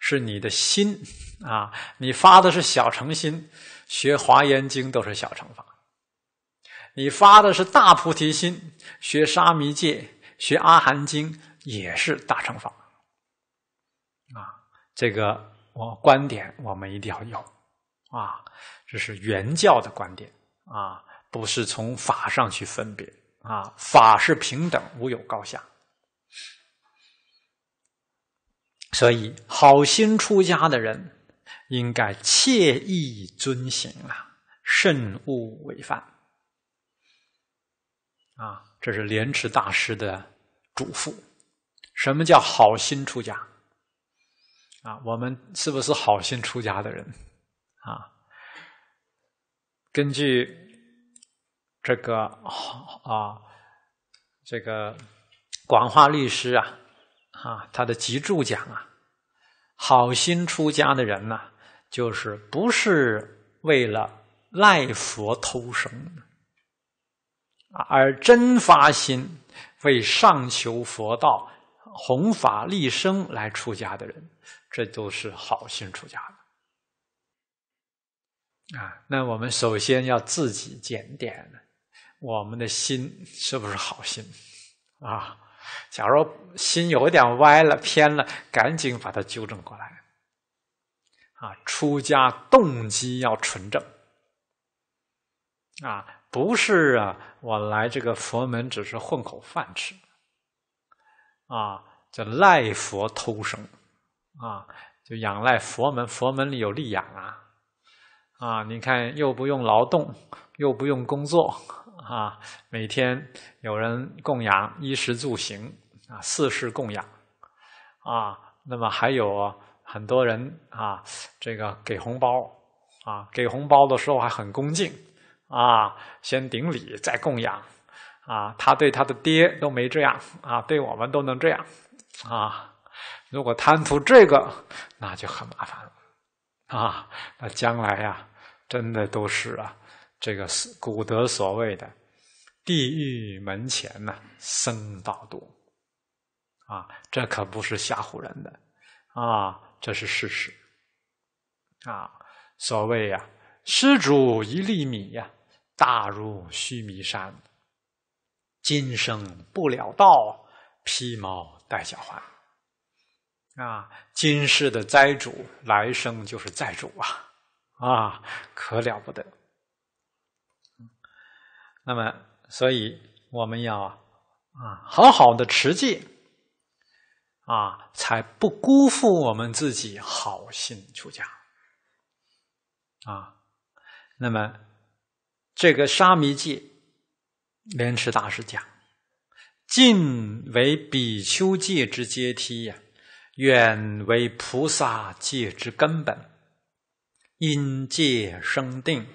是你的心啊，你发的是小乘心，学华严经都是小乘法，你发的是大菩提心，学沙弥戒、学阿含经也是大乘法，啊，这个。我观点，我们一定要有啊，这是原教的观点啊，不是从法上去分别啊，法是平等，无有高下。所以，好心出家的人应该切意遵行啊，慎勿违犯啊，这是莲池大师的嘱咐。什么叫好心出家？啊，我们是不是好心出家的人？啊，根据这个啊，这个广化律师啊，啊，他的集注讲啊，好心出家的人呢，就是不是为了赖佛偷生而真发心为上求佛道、弘法利生来出家的人。这都是好心出家的啊！那我们首先要自己检点，我们的心是不是好心啊？假如心有点歪了、偏了，赶紧把它纠正过来。啊，出家动机要纯正啊，不是啊，我来这个佛门只是混口饭吃，啊，叫赖佛偷生。啊，就仰赖佛门，佛门里有供养啊，啊，你看又不用劳动，又不用工作，啊，每天有人供养衣食住行啊，四世供养，啊，那么还有很多人啊，这个给红包啊，给红包的时候还很恭敬啊，先顶礼再供养啊，他对他的爹都没这样啊，对我们都能这样啊。如果贪图这个，那就很麻烦了，啊，那将来呀，真的都是啊，这个是古德所谓的“地狱门前呐，僧道多”，啊，这可不是吓唬人的，啊，这是事实，啊，所谓呀，施主一粒米呀，大如须弥山，今生不了道，披毛戴角还。啊，今世的斋主，来生就是债主啊！啊，可了不得。那么，所以我们要啊，好好的持戒啊，才不辜负我们自己好心出家啊。那么，这个沙弥戒，莲池大师讲，尽为比丘戒之阶梯呀。愿为菩萨戒之根本，因戒生定，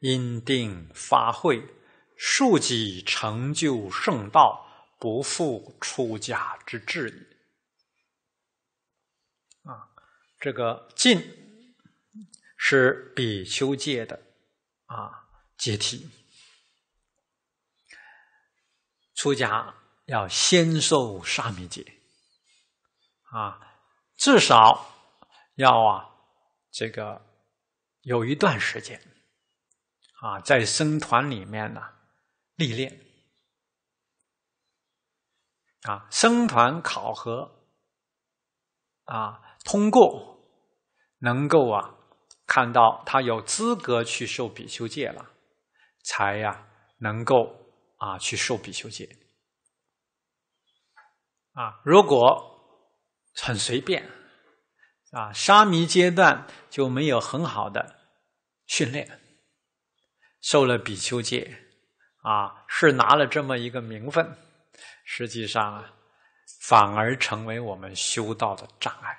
因定发慧，庶几成就圣道，不负出家之志矣。啊，这个“尽”是比丘戒的啊阶梯，出家要先受沙弥戒。啊，至少要啊，这个有一段时间啊，在僧团里面呢历练啊，僧团考核啊通过，能够啊看到他有资格去受比丘戒了，才呀能够啊去受比丘戒啊，如果。很随便啊，沙弥阶段就没有很好的训练，受了比丘戒啊，是拿了这么一个名分，实际上啊，反而成为我们修道的障碍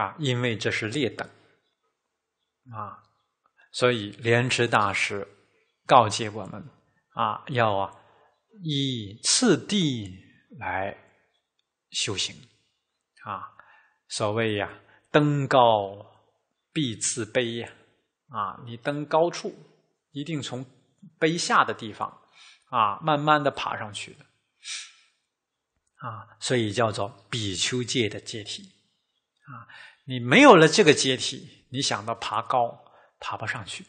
啊，因为这是劣等啊，所以莲池大师告诫我们啊，要啊以次第。来修行啊，所谓呀，登高必自卑呀，啊，你登高处一定从卑下的地方啊，慢慢的爬上去的，啊，所以叫做比丘界的阶梯啊，你没有了这个阶梯，你想到爬高爬不上去，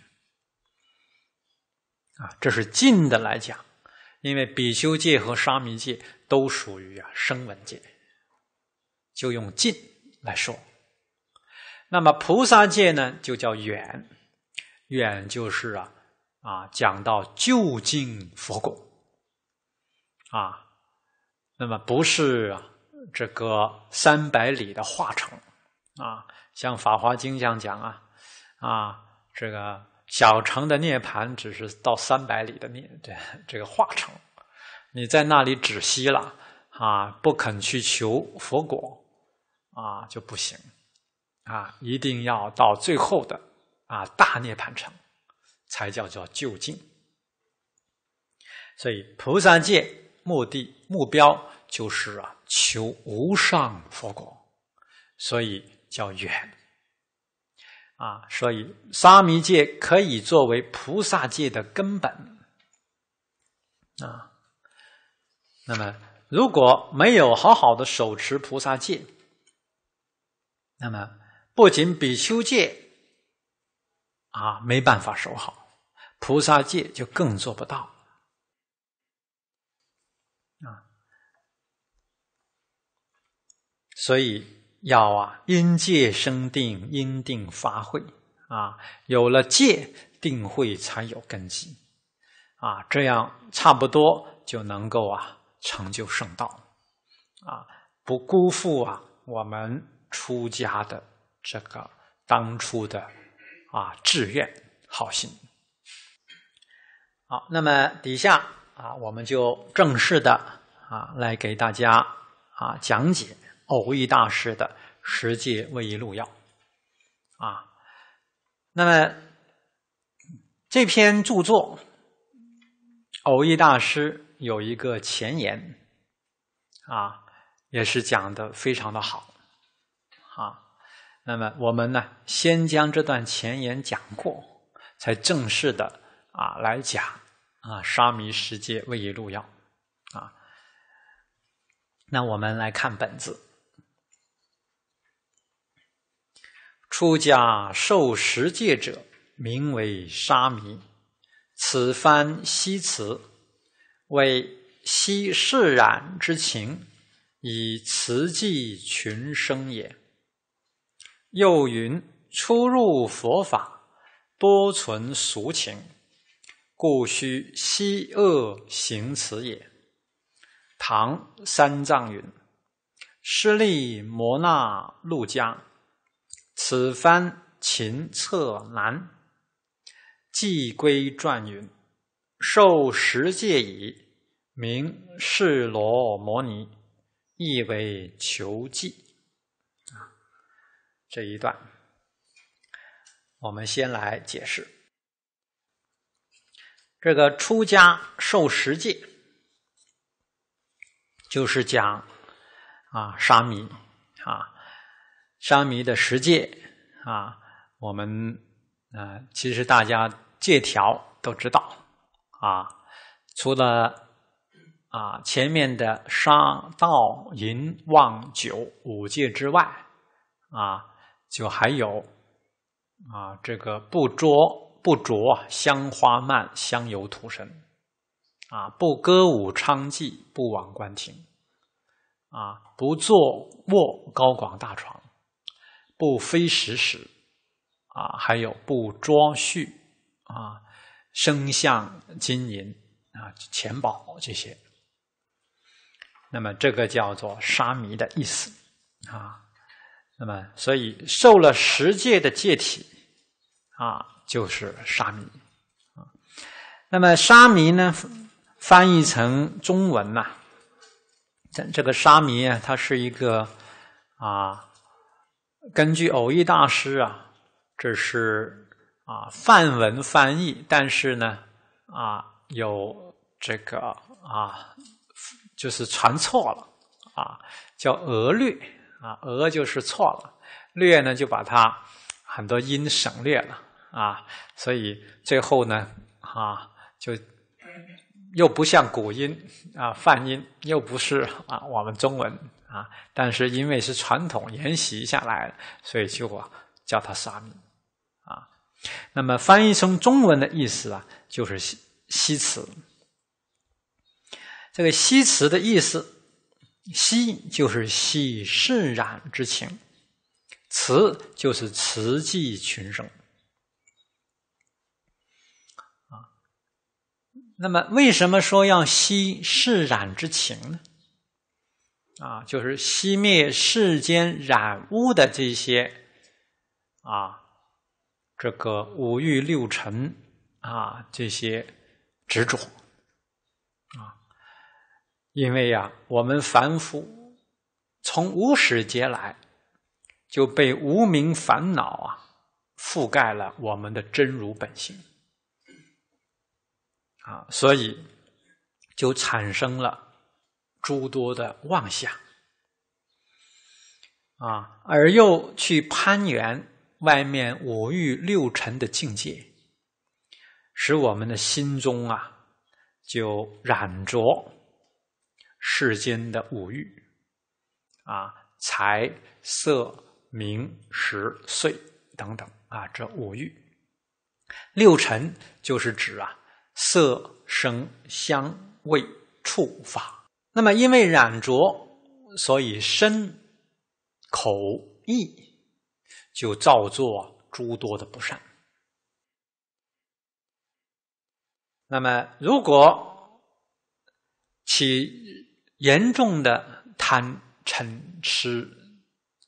啊，这是近的来讲。因为比丘戒和沙弥戒都属于啊声闻戒，就用近来说。那么菩萨戒呢，就叫远，远就是啊啊讲到就近佛果啊，那么不是这个三百里的化成啊，像《法华经》上讲啊啊这个。小城的涅槃只是到三百里的涅，这这个化城，你在那里止息了啊，不肯去求佛果啊，就不行啊，一定要到最后的啊大涅盘城，才叫做就近。所以，菩萨界目的目标就是啊，求无上佛果，所以叫远。啊，所以沙弥戒可以作为菩萨戒的根本啊。那么，如果没有好好的手持菩萨戒，那么不仅比丘戒啊没办法守好，菩萨戒就更做不到啊。所以。要啊，因戒生定，因定发慧啊，有了戒定慧，才有根基啊，这样差不多就能够啊，成就圣道啊，不辜负啊我们出家的这个当初的啊志愿好心。好，那么底下啊，我们就正式的啊来给大家啊讲解。偶益大师的《十界位一录要》，啊，那么这篇著作，偶益大师有一个前言，啊，也是讲的非常的好，啊，那么我们呢，先将这段前言讲过，才正式的啊来讲啊《沙弥十界位一录要》，啊，那我们来看本子。出家受十戒者，名为沙弥。此番西辞，为惜释染之情，以慈济群生也。又云：出入佛法，多存俗情，故须惜恶行此也。唐三藏云：施利摩那，陆家。此番秦策难，既归传云：“受十戒矣，名释罗摩尼，意为求戒。”啊，这一段我们先来解释。这个出家受十戒，就是讲啊，沙弥啊。商迷的十戒啊，我们啊，其实大家借条都知道啊。除了啊前面的杀盗淫妄酒五戒之外啊，就还有啊这个不着不着香花蔓香油涂身啊，不歌舞娼妓不往观听啊，不坐卧高广大床。不非时时，啊，还有不装序啊，生相金银啊、钱宝这些，那么这个叫做沙弥的意思啊。那么，所以受了十戒的戒体啊，就是沙弥。那么，沙弥呢，翻译成中文呐，这这个沙弥啊，它是一个啊。根据偶译大师啊，这是啊范文翻译，但是呢啊有这个啊就是传错了啊叫俄略啊俄就是错了略呢就把它很多音省略了啊所以最后呢啊就又不像古音啊泛音又不是啊我们中文。啊，但是因为是传统沿袭下来所以就啊叫他沙弥，啊，那么翻译成中文的意思啊，就是“惜惜辞。这个“惜辞的意思，“惜”就是“惜释染之情”，“辞就是“辞济群生”。啊，那么为什么说要“惜释染之情”呢？啊，就是熄灭世间染污的这些，啊，这个五欲六尘，啊，这些执着，啊，因为呀，我们凡夫从无始劫来，就被无名烦恼啊覆盖了我们的真如本性，啊，所以就产生了。诸多的妄想啊，而又去攀援外面五欲六尘的境界，使我们的心中啊，就染着世间的五欲啊，财色名食睡等等啊，这五欲六尘就是指啊，色声香味触法。那么，因为染着，所以身、口、意就造作诸多的不善。那么，如果起严重的贪、嗔、痴，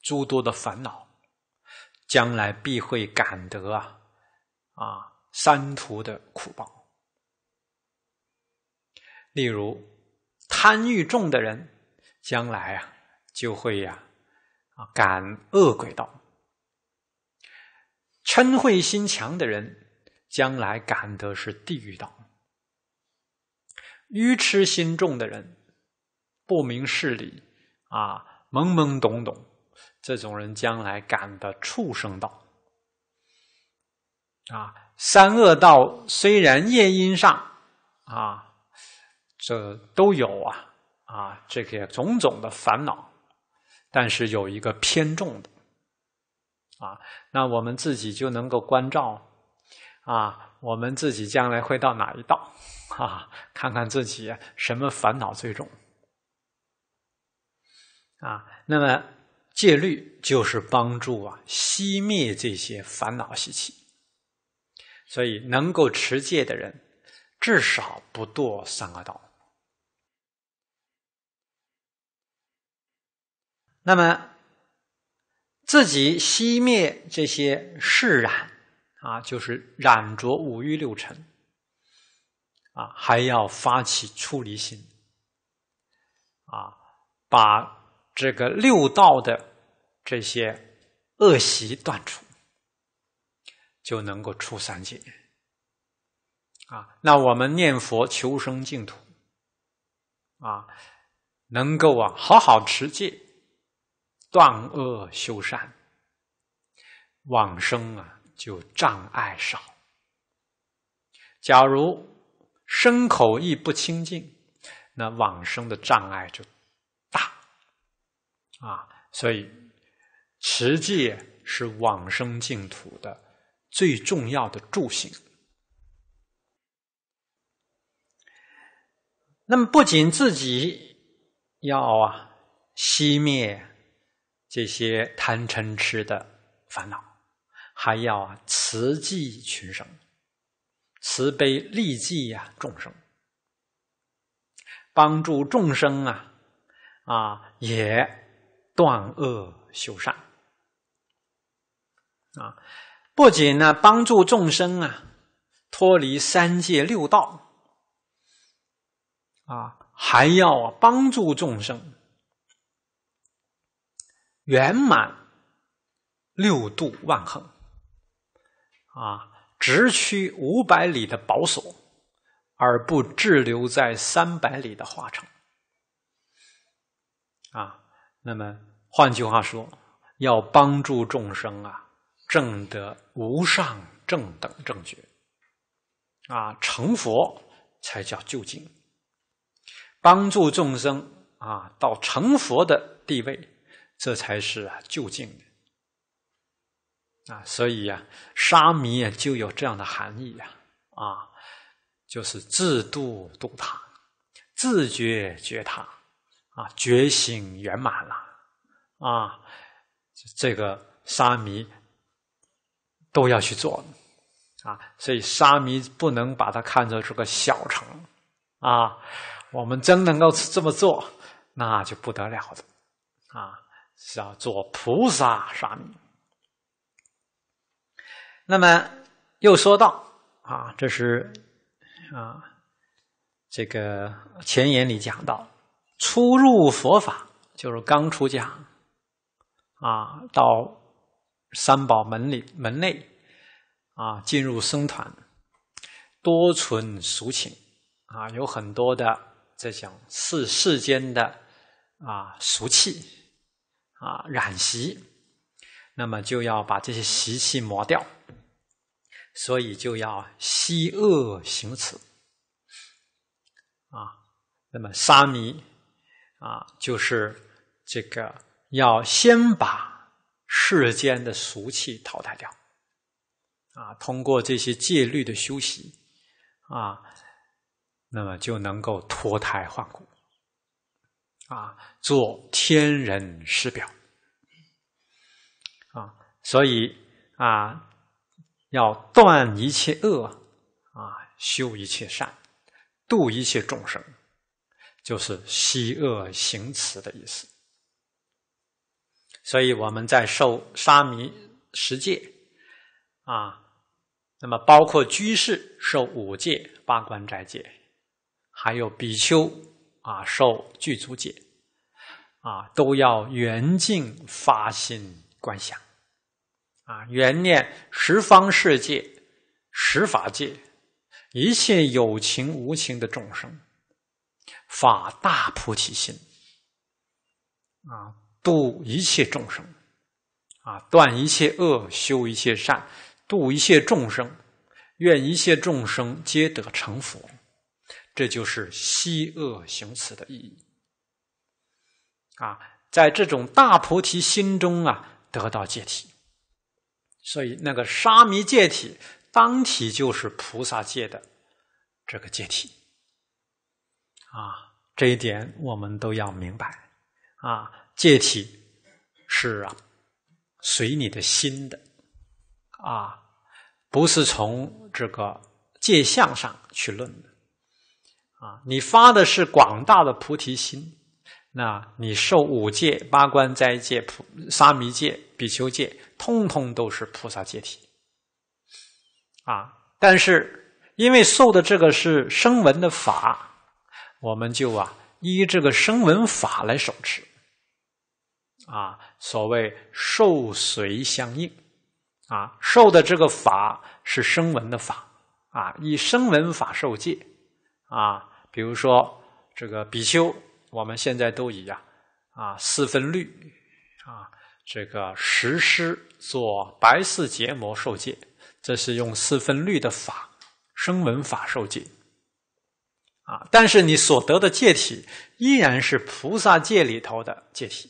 诸多的烦恼，将来必会感得啊啊三途的苦报。例如。贪欲重的人，将来啊就会呀啊感恶鬼道；嗔恚心强的人，将来感的是地狱道；愚痴心重的人，不明事理啊懵懵懂懂，这种人将来感的畜生道。啊，三恶道虽然业因上啊。这都有啊，啊，这些种种的烦恼，但是有一个偏重的，啊，那我们自己就能够关照，啊，我们自己将来会到哪一道，啊，看看自己什么烦恼最重，啊，那么戒律就是帮助啊熄灭这些烦恼习气，所以能够持戒的人，至少不堕三个道。那么，自己熄灭这些嗜染，啊，就是染着五欲六尘，啊，还要发起出离心，啊，把这个六道的这些恶习断除，就能够出三界，啊，那我们念佛求生净土，啊，能够啊好好持戒。断恶修善，往生啊就障碍少。假如身口意不清净，那往生的障碍就大啊。所以持戒是往生净土的最重要的助行。那么不仅自己要啊熄灭。这些贪嗔痴的烦恼，还要啊，慈济群生，慈悲利济呀众生，帮助众生啊啊，也断恶修善啊，不仅呢帮助众生啊脱离三界六道啊，还要帮助众生。圆满六度万恒，啊，直趋五百里的宝所，而不滞留在三百里的化城，啊，那么换句话说，要帮助众生啊，证得无上正等正觉，啊，成佛才叫究竟，帮助众生啊，到成佛的地位。这才是就近的啊，所以呀，沙弥就有这样的含义呀，啊，就是自度度他，自觉觉他，啊，觉醒圆满了，啊，这个沙弥都要去做，啊，所以沙弥不能把它看作是个小城，啊，我们真能够这么做，那就不得了的，啊。是要做菩萨沙弥。那么又说到啊，这是啊这个前言里讲到，初入佛法就是刚出家，啊到三宝门里门内，啊进入僧团，多存俗情啊，有很多的这种世世间的啊俗气。啊，染习，那么就要把这些习气磨掉，所以就要息恶行慈。啊，那么沙弥啊，就是这个要先把世间的俗气淘汰掉，啊，通过这些戒律的修习，啊，那么就能够脱胎换骨。啊，做天人师表，啊，所以啊，要断一切恶，啊，修一切善，度一切众生，就是息恶行慈的意思。所以我们在受沙弥十戒，啊，那么包括居士受五戒、八关斋戒，还有比丘。啊，受具足戒，啊，都要圆净发心观想，啊，圆念十方世界、十法界、一切有情无情的众生，发大菩提心，啊，度一切众生，啊，断一切恶，修一切善，度一切众生，愿一切众生皆得成佛。这就是息恶行慈的意义啊！在这种大菩提心中啊，得到界体。所以那个沙弥界体，当体就是菩萨界的这个界体啊。这一点我们都要明白啊。界体是啊，随你的心的啊，不是从这个界相上去论的。啊，你发的是广大的菩提心，那你受五戒、八关斋戒、菩沙弥戒、比丘戒，通通都是菩萨戒体。啊，但是因为受的这个是声闻的法，我们就啊依这个声闻法来手持。啊，所谓受随相应，啊，受的这个法是声闻的法，啊，以声闻法受戒。啊，比如说这个比丘，我们现在都以啊啊四分律啊这个实施做白四结魔受戒，这是用四分律的法声闻法受戒啊。但是你所得的戒体依然是菩萨戒里头的戒体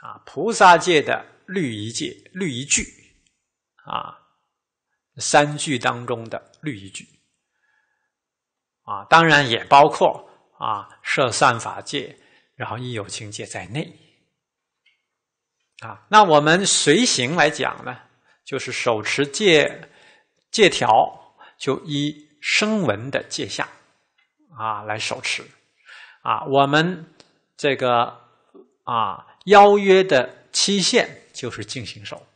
啊，菩萨戒的律仪戒律仪句啊三句当中的律仪句。啊，当然也包括啊，设善法界，然后亦有情界在内，啊，那我们随行来讲呢，就是手持戒戒条，就依声闻的戒下啊来手持，啊，我们这个啊邀约的期限就是净行手，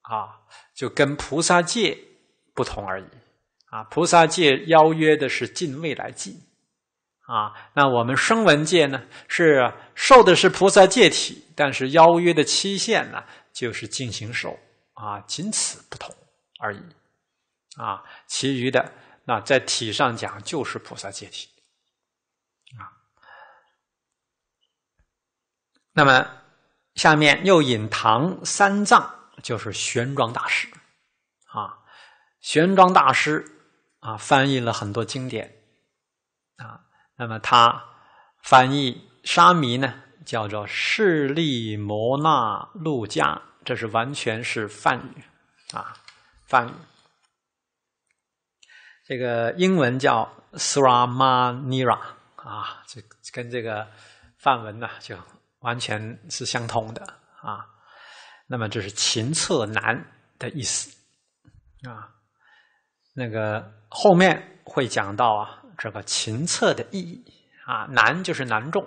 啊，就跟菩萨戒不同而已。啊，菩萨戒邀约的是进未来际，啊，那我们声闻戒呢，是受的是菩萨戒体，但是邀约的期限呢，就是进行受，啊，仅此不同而已，啊，其余的那在体上讲就是菩萨戒体，啊，那么下面又引唐三藏，就是玄奘大师，啊，玄奘大师。啊，翻译了很多经典，啊，那么他翻译沙弥呢，叫做“势利摩那路迦”，这是完全是梵语啊，梵语。这个英文叫 “Sramanera”，啊，这跟这个梵文呢就完全是相通的啊。那么这是秦策难的意思啊。那个后面会讲到啊，这个秦策的意义啊，男就是男众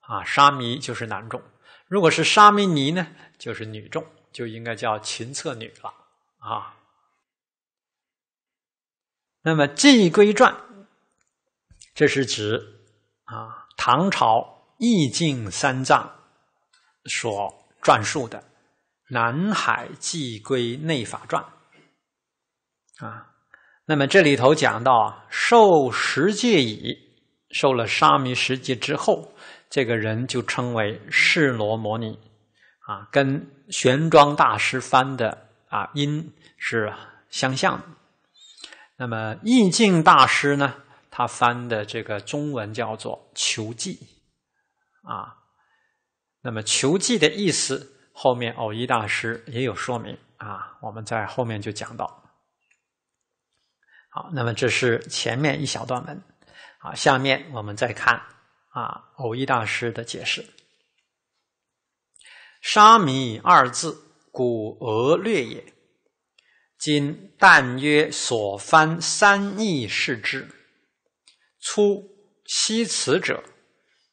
啊，沙弥就是男众，如果是沙弥尼呢，就是女众，就应该叫秦策女了啊。那么《记归传》，这是指啊唐朝易净三藏所撰述的《南海记归内法传》啊。那么这里头讲到啊，受十戒已，受了沙弥十戒之后，这个人就称为释罗摩尼，啊，跟玄奘大师翻的啊，音是相像的。那么意境大师呢，他翻的这个中文叫做求寂，啊，那么求寂的意思，后面偶一大师也有说明啊，我们在后面就讲到。好，那么这是前面一小段文，好，下面我们再看啊，偶一大师的解释，“沙弥”二字古讹略也，今但曰所翻三义是之。初悉此者，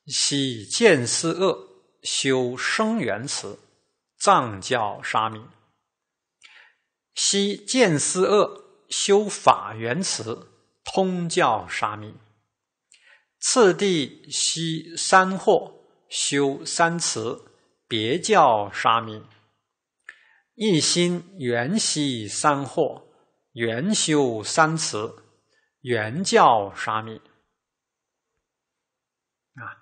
悉见思恶，修生缘词，藏教沙弥，悉见思恶。修法缘词，通教沙弥；次第悉三惑，修三慈，别教沙弥；一心缘悉三惑，缘修三慈，缘教沙弥。啊，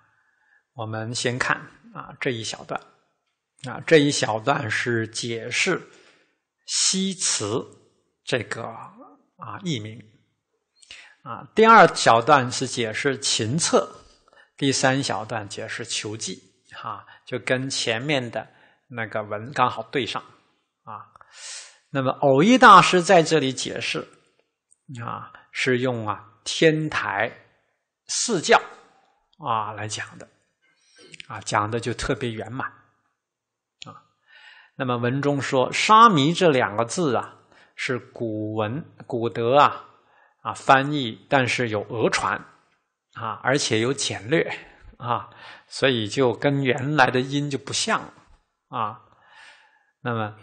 我们先看啊这一小段，啊这一小段是解释西慈这个。啊，异名啊。第二小段是解释秦策，第三小段解释求计，哈，就跟前面的那个文刚好对上啊。那么偶一大师在这里解释啊，是用啊天台四教啊来讲的啊，讲的就特别圆满啊。那么文中说“沙弥”这两个字啊。是古文古德啊啊翻译，但是有讹传啊，而且有简略啊，所以就跟原来的音就不像了啊。那么，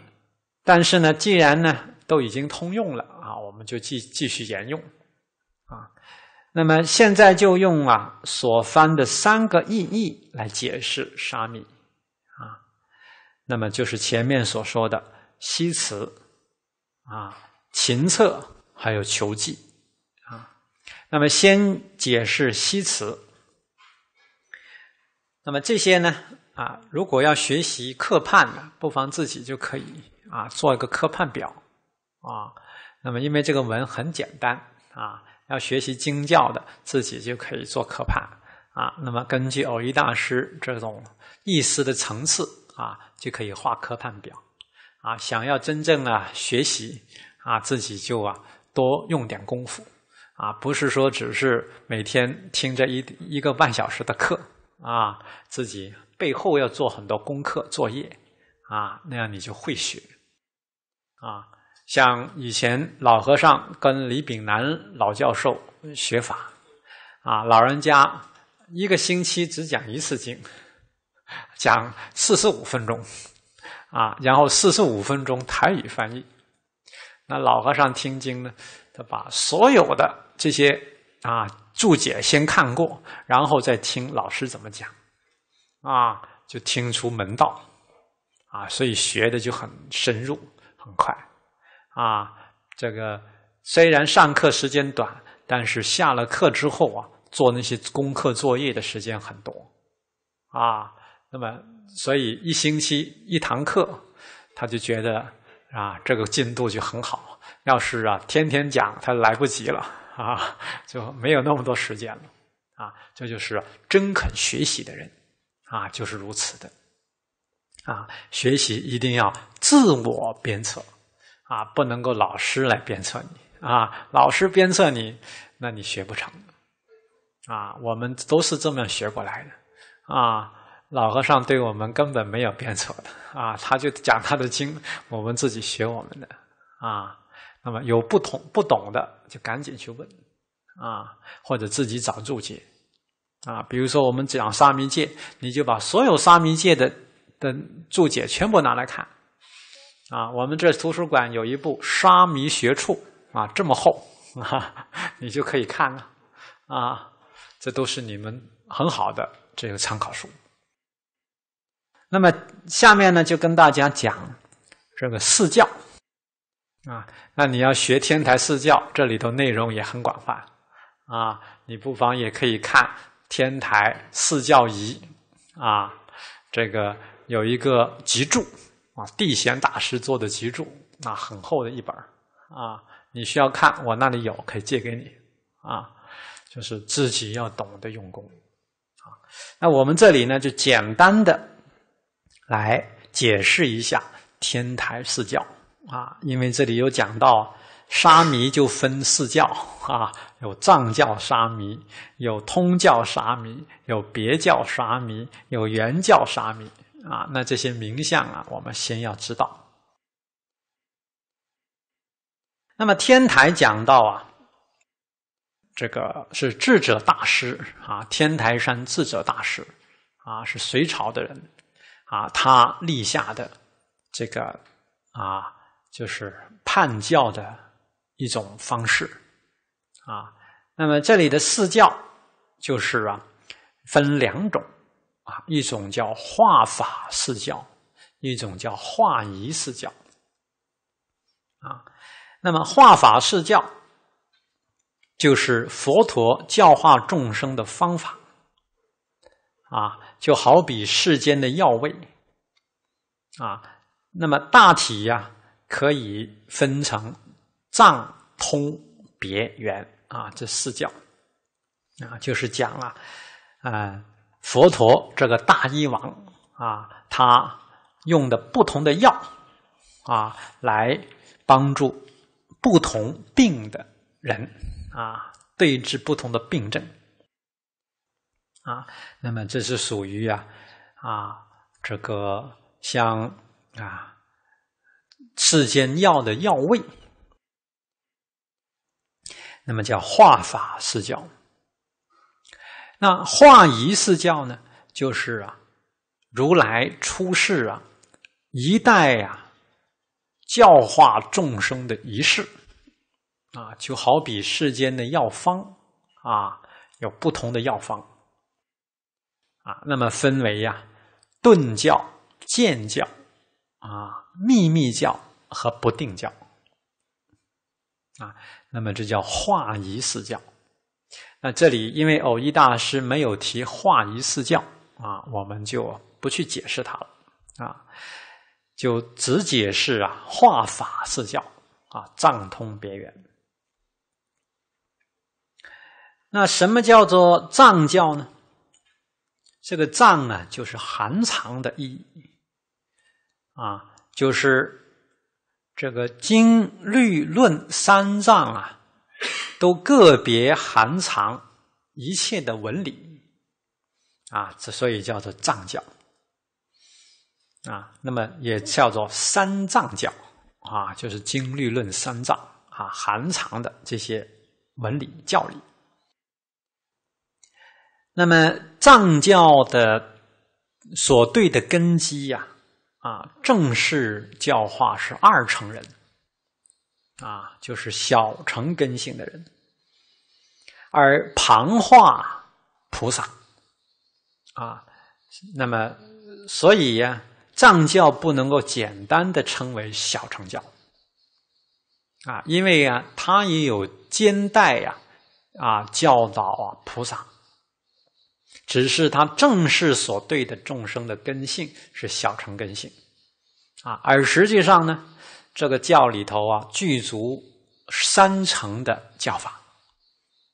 但是呢，既然呢都已经通用了啊，我们就继继续沿用啊。那么现在就用啊所翻的三个意义来解释沙弥啊。那么就是前面所说的西辞。啊，琴策还有球技，啊，那么先解释西辞。那么这些呢，啊，如果要学习课判的，不妨自己就可以啊，做一个课判表，啊，那么因为这个文很简单，啊，要学习精教的，自己就可以做课判，啊，那么根据偶一大师这种意思的层次，啊，就可以画课判表。啊，想要真正的学习啊，自己就啊多用点功夫啊，不是说只是每天听着一一个半小时的课啊，自己背后要做很多功课作业啊，那样你就会学啊。像以前老和尚跟李炳南老教授学法啊，老人家一个星期只讲一次经，讲四十五分钟。啊，然后四十五分钟台语翻译，那老和尚听经呢，他把所有的这些啊注解先看过，然后再听老师怎么讲，啊，就听出门道，啊，所以学的就很深入很快，啊，这个虽然上课时间短，但是下了课之后啊，做那些功课作业的时间很多，啊，那么。所以一星期一堂课，他就觉得啊，这个进度就很好。要是啊，天天讲，他来不及了啊，就没有那么多时间了啊。这就是真肯学习的人啊，就是如此的啊。学习一定要自我鞭策啊，不能够老师来鞭策你啊。老师鞭策你，那你学不成啊。我们都是这么学过来的啊。老和尚对我们根本没有变错的啊！他就讲他的经，我们自己学我们的啊。那么有不同不懂的，就赶紧去问啊，或者自己找注解啊。比如说我们讲沙弥戒，你就把所有沙弥戒的的注解全部拿来看啊。我们这图书馆有一部《沙弥学处》啊，这么厚啊，你就可以看了啊。这都是你们很好的这个参考书。那么下面呢，就跟大家讲这个四教啊。那你要学天台四教，这里头内容也很广泛啊。你不妨也可以看《天台四教仪》啊，这个有一个集注啊，地贤大师做的集注，那很厚的一本啊。你需要看，我那里有，可以借给你啊。就是自己要懂得用功啊。那我们这里呢，就简单的。来解释一下天台四教啊，因为这里有讲到沙弥就分四教啊，有藏教沙弥，有通教沙弥，有别教沙弥，有原教沙弥啊。那这些名相啊，我们先要知道。那么天台讲到啊，这个是智者大师啊，天台山智者大师啊，是隋朝的人。啊，他立下的这个啊，就是叛教的一种方式啊。那么这里的四教就是啊，分两种啊，一种叫化法四教，一种叫化仪四教啊。那么化法四教就是佛陀教化众生的方法啊。就好比世间的药味，啊，那么大体呀可以分成藏、通、别、圆啊这四教啊，就是讲啊，啊佛陀这个大医王啊，他用的不同的药啊来帮助不同病的人啊对治不同的病症。啊，那么这是属于啊，啊，这个像啊，世间药的药味，那么叫化法四教。那化仪四教呢，就是啊，如来出世啊，一代呀，教化众生的仪式啊，就好比世间的药方啊，有不同的药方。啊，那么分为呀，顿教、渐教，啊，秘密教和不定教，啊，那么这叫化仪四教。那这里因为偶一大师没有提化仪四教，啊，我们就不去解释它了，啊，就只解释啊化法四教，啊，藏通别圆。那什么叫做藏教呢？这个藏啊，就是含藏的意义，啊，就是这个经律论三藏啊，都个别含藏一切的文理，啊，之所以叫做藏教，啊，那么也叫做三藏教，啊，就是经律论三藏啊，含藏的这些文理教理。那么藏教的所对的根基呀，啊，正式教化是二乘人，啊，就是小乘根性的人，而旁化菩萨，啊，那么所以呀，藏教不能够简单的称为小乘教，啊，因为啊，它也有兼带呀，啊，教导啊菩萨。只是他正式所对的众生的根性是小乘根性，啊，而实际上呢，这个教里头啊具足三层的教法，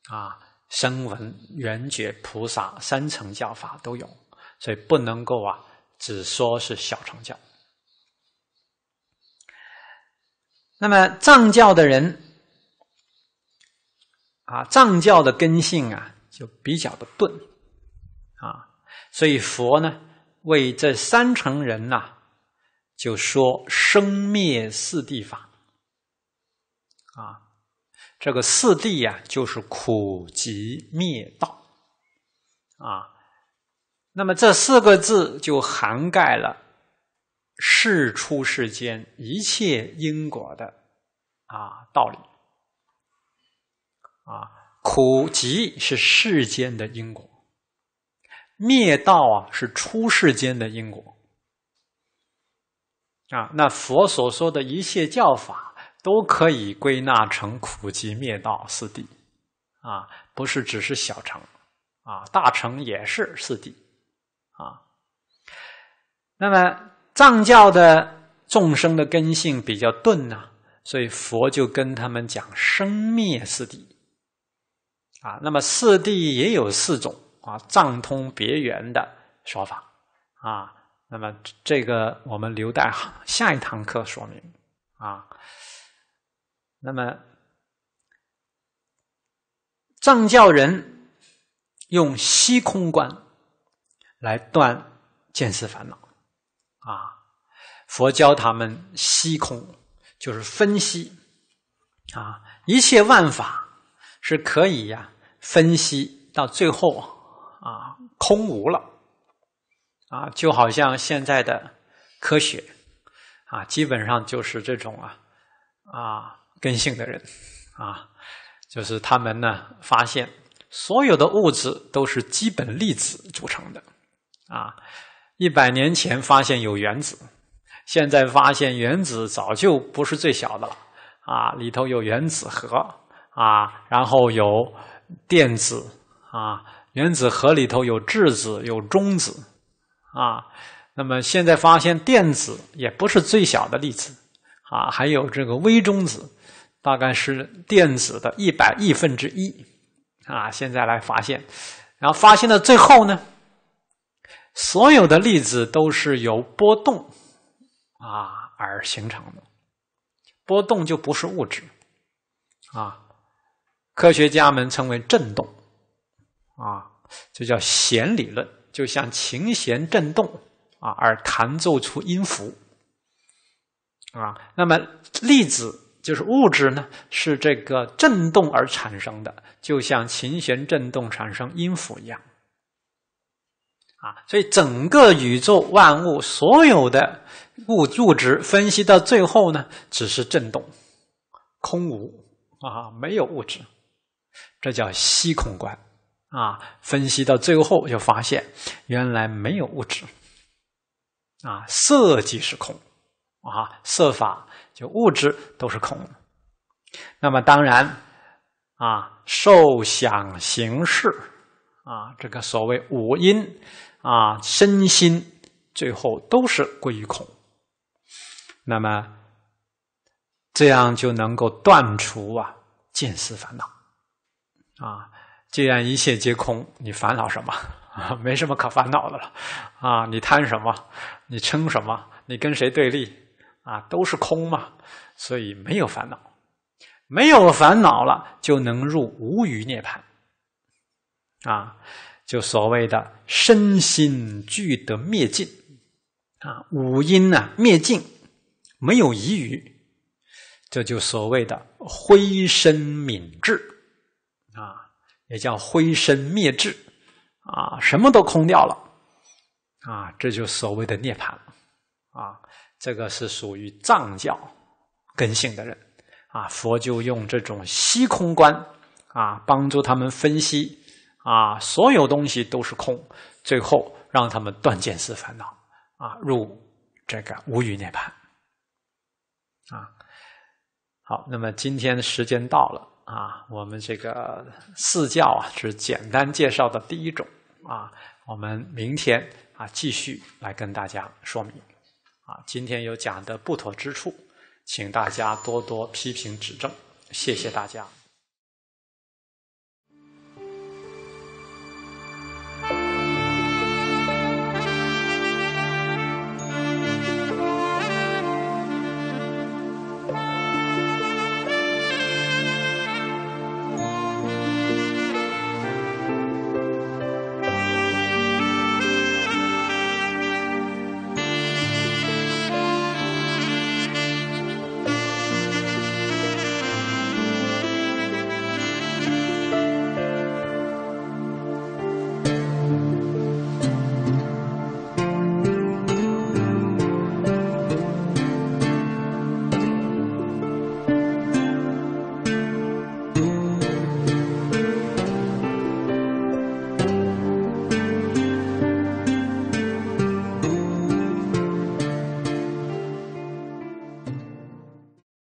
啊，声闻、缘觉、菩萨三层教法都有，所以不能够啊只说是小乘教。那么藏教的人，啊，藏教的根性啊就比较的钝。所以佛呢，为这三乘人呐，就说生灭四谛法，啊，这个四谛呀，就是苦集灭道，啊，那么这四个字就涵盖了世出世间一切因果的啊道理，啊，苦集是世间的因果。灭道啊，是出世间的因果啊。那佛所说的一切教法，都可以归纳成苦集灭道四谛啊，不是只是小乘啊，大乘也是四谛啊。那么藏教的众生的根性比较钝呢，所以佛就跟他们讲生灭四谛啊。那么四谛也有四种。啊，藏通别圆的说法啊，那么这个我们留待下一堂课说明啊。那么藏教人用虚空观来断见思烦恼啊，佛教他们虚空就是分析啊，一切万法是可以呀分析到最后。啊，空无了，啊，就好像现在的科学，啊，基本上就是这种啊，啊，根性的人，啊，就是他们呢发现所有的物质都是基本粒子组成的，啊，一百年前发现有原子，现在发现原子早就不是最小的了，啊，里头有原子核，啊，然后有电子，啊。原子核里头有质子，有中子，啊，那么现在发现电子也不是最小的粒子，啊，还有这个微中子，大概是电子的一百亿分之一，啊，现在来发现，然后发现到最后呢，所有的粒子都是由波动啊而形成的，波动就不是物质，啊，科学家们称为振动。啊，这叫弦理论，就像琴弦振动啊，而弹奏出音符啊。那么粒子就是物质呢，是这个振动而产生的，就像琴弦振动产生音符一样啊。所以整个宇宙万物所有的物物质分析到最后呢，只是振动，空无啊，没有物质，这叫虚空观。啊，分析到最后就发现，原来没有物质。啊，色即是空，啊，色法就物质都是空。那么当然，啊，受想行识，啊，这个所谓五音，啊，身心最后都是归于空。那么这样就能够断除啊，见思烦恼，啊。既然一切皆空，你烦恼什么？没什么可烦恼的了啊！你贪什么？你嗔什么？你跟谁对立？啊，都是空嘛，所以没有烦恼，没有烦恼了，就能入无余涅槃啊！就所谓的身心俱得灭尽啊，五阴呢灭尽，没有疑余，这就所谓的灰身敏智。也叫灰身灭智，啊，什么都空掉了，啊，这就所谓的涅槃，啊，这个是属于藏教根性的人，啊，佛就用这种虚空观，啊，帮助他们分析，啊，所有东西都是空，最后让他们断见思烦恼，啊，入这个无余涅槃，啊，好，那么今天时间到了。啊，我们这个四教啊是简单介绍的第一种啊，我们明天啊继续来跟大家说明啊，今天有讲的不妥之处，请大家多多批评指正，谢谢大家。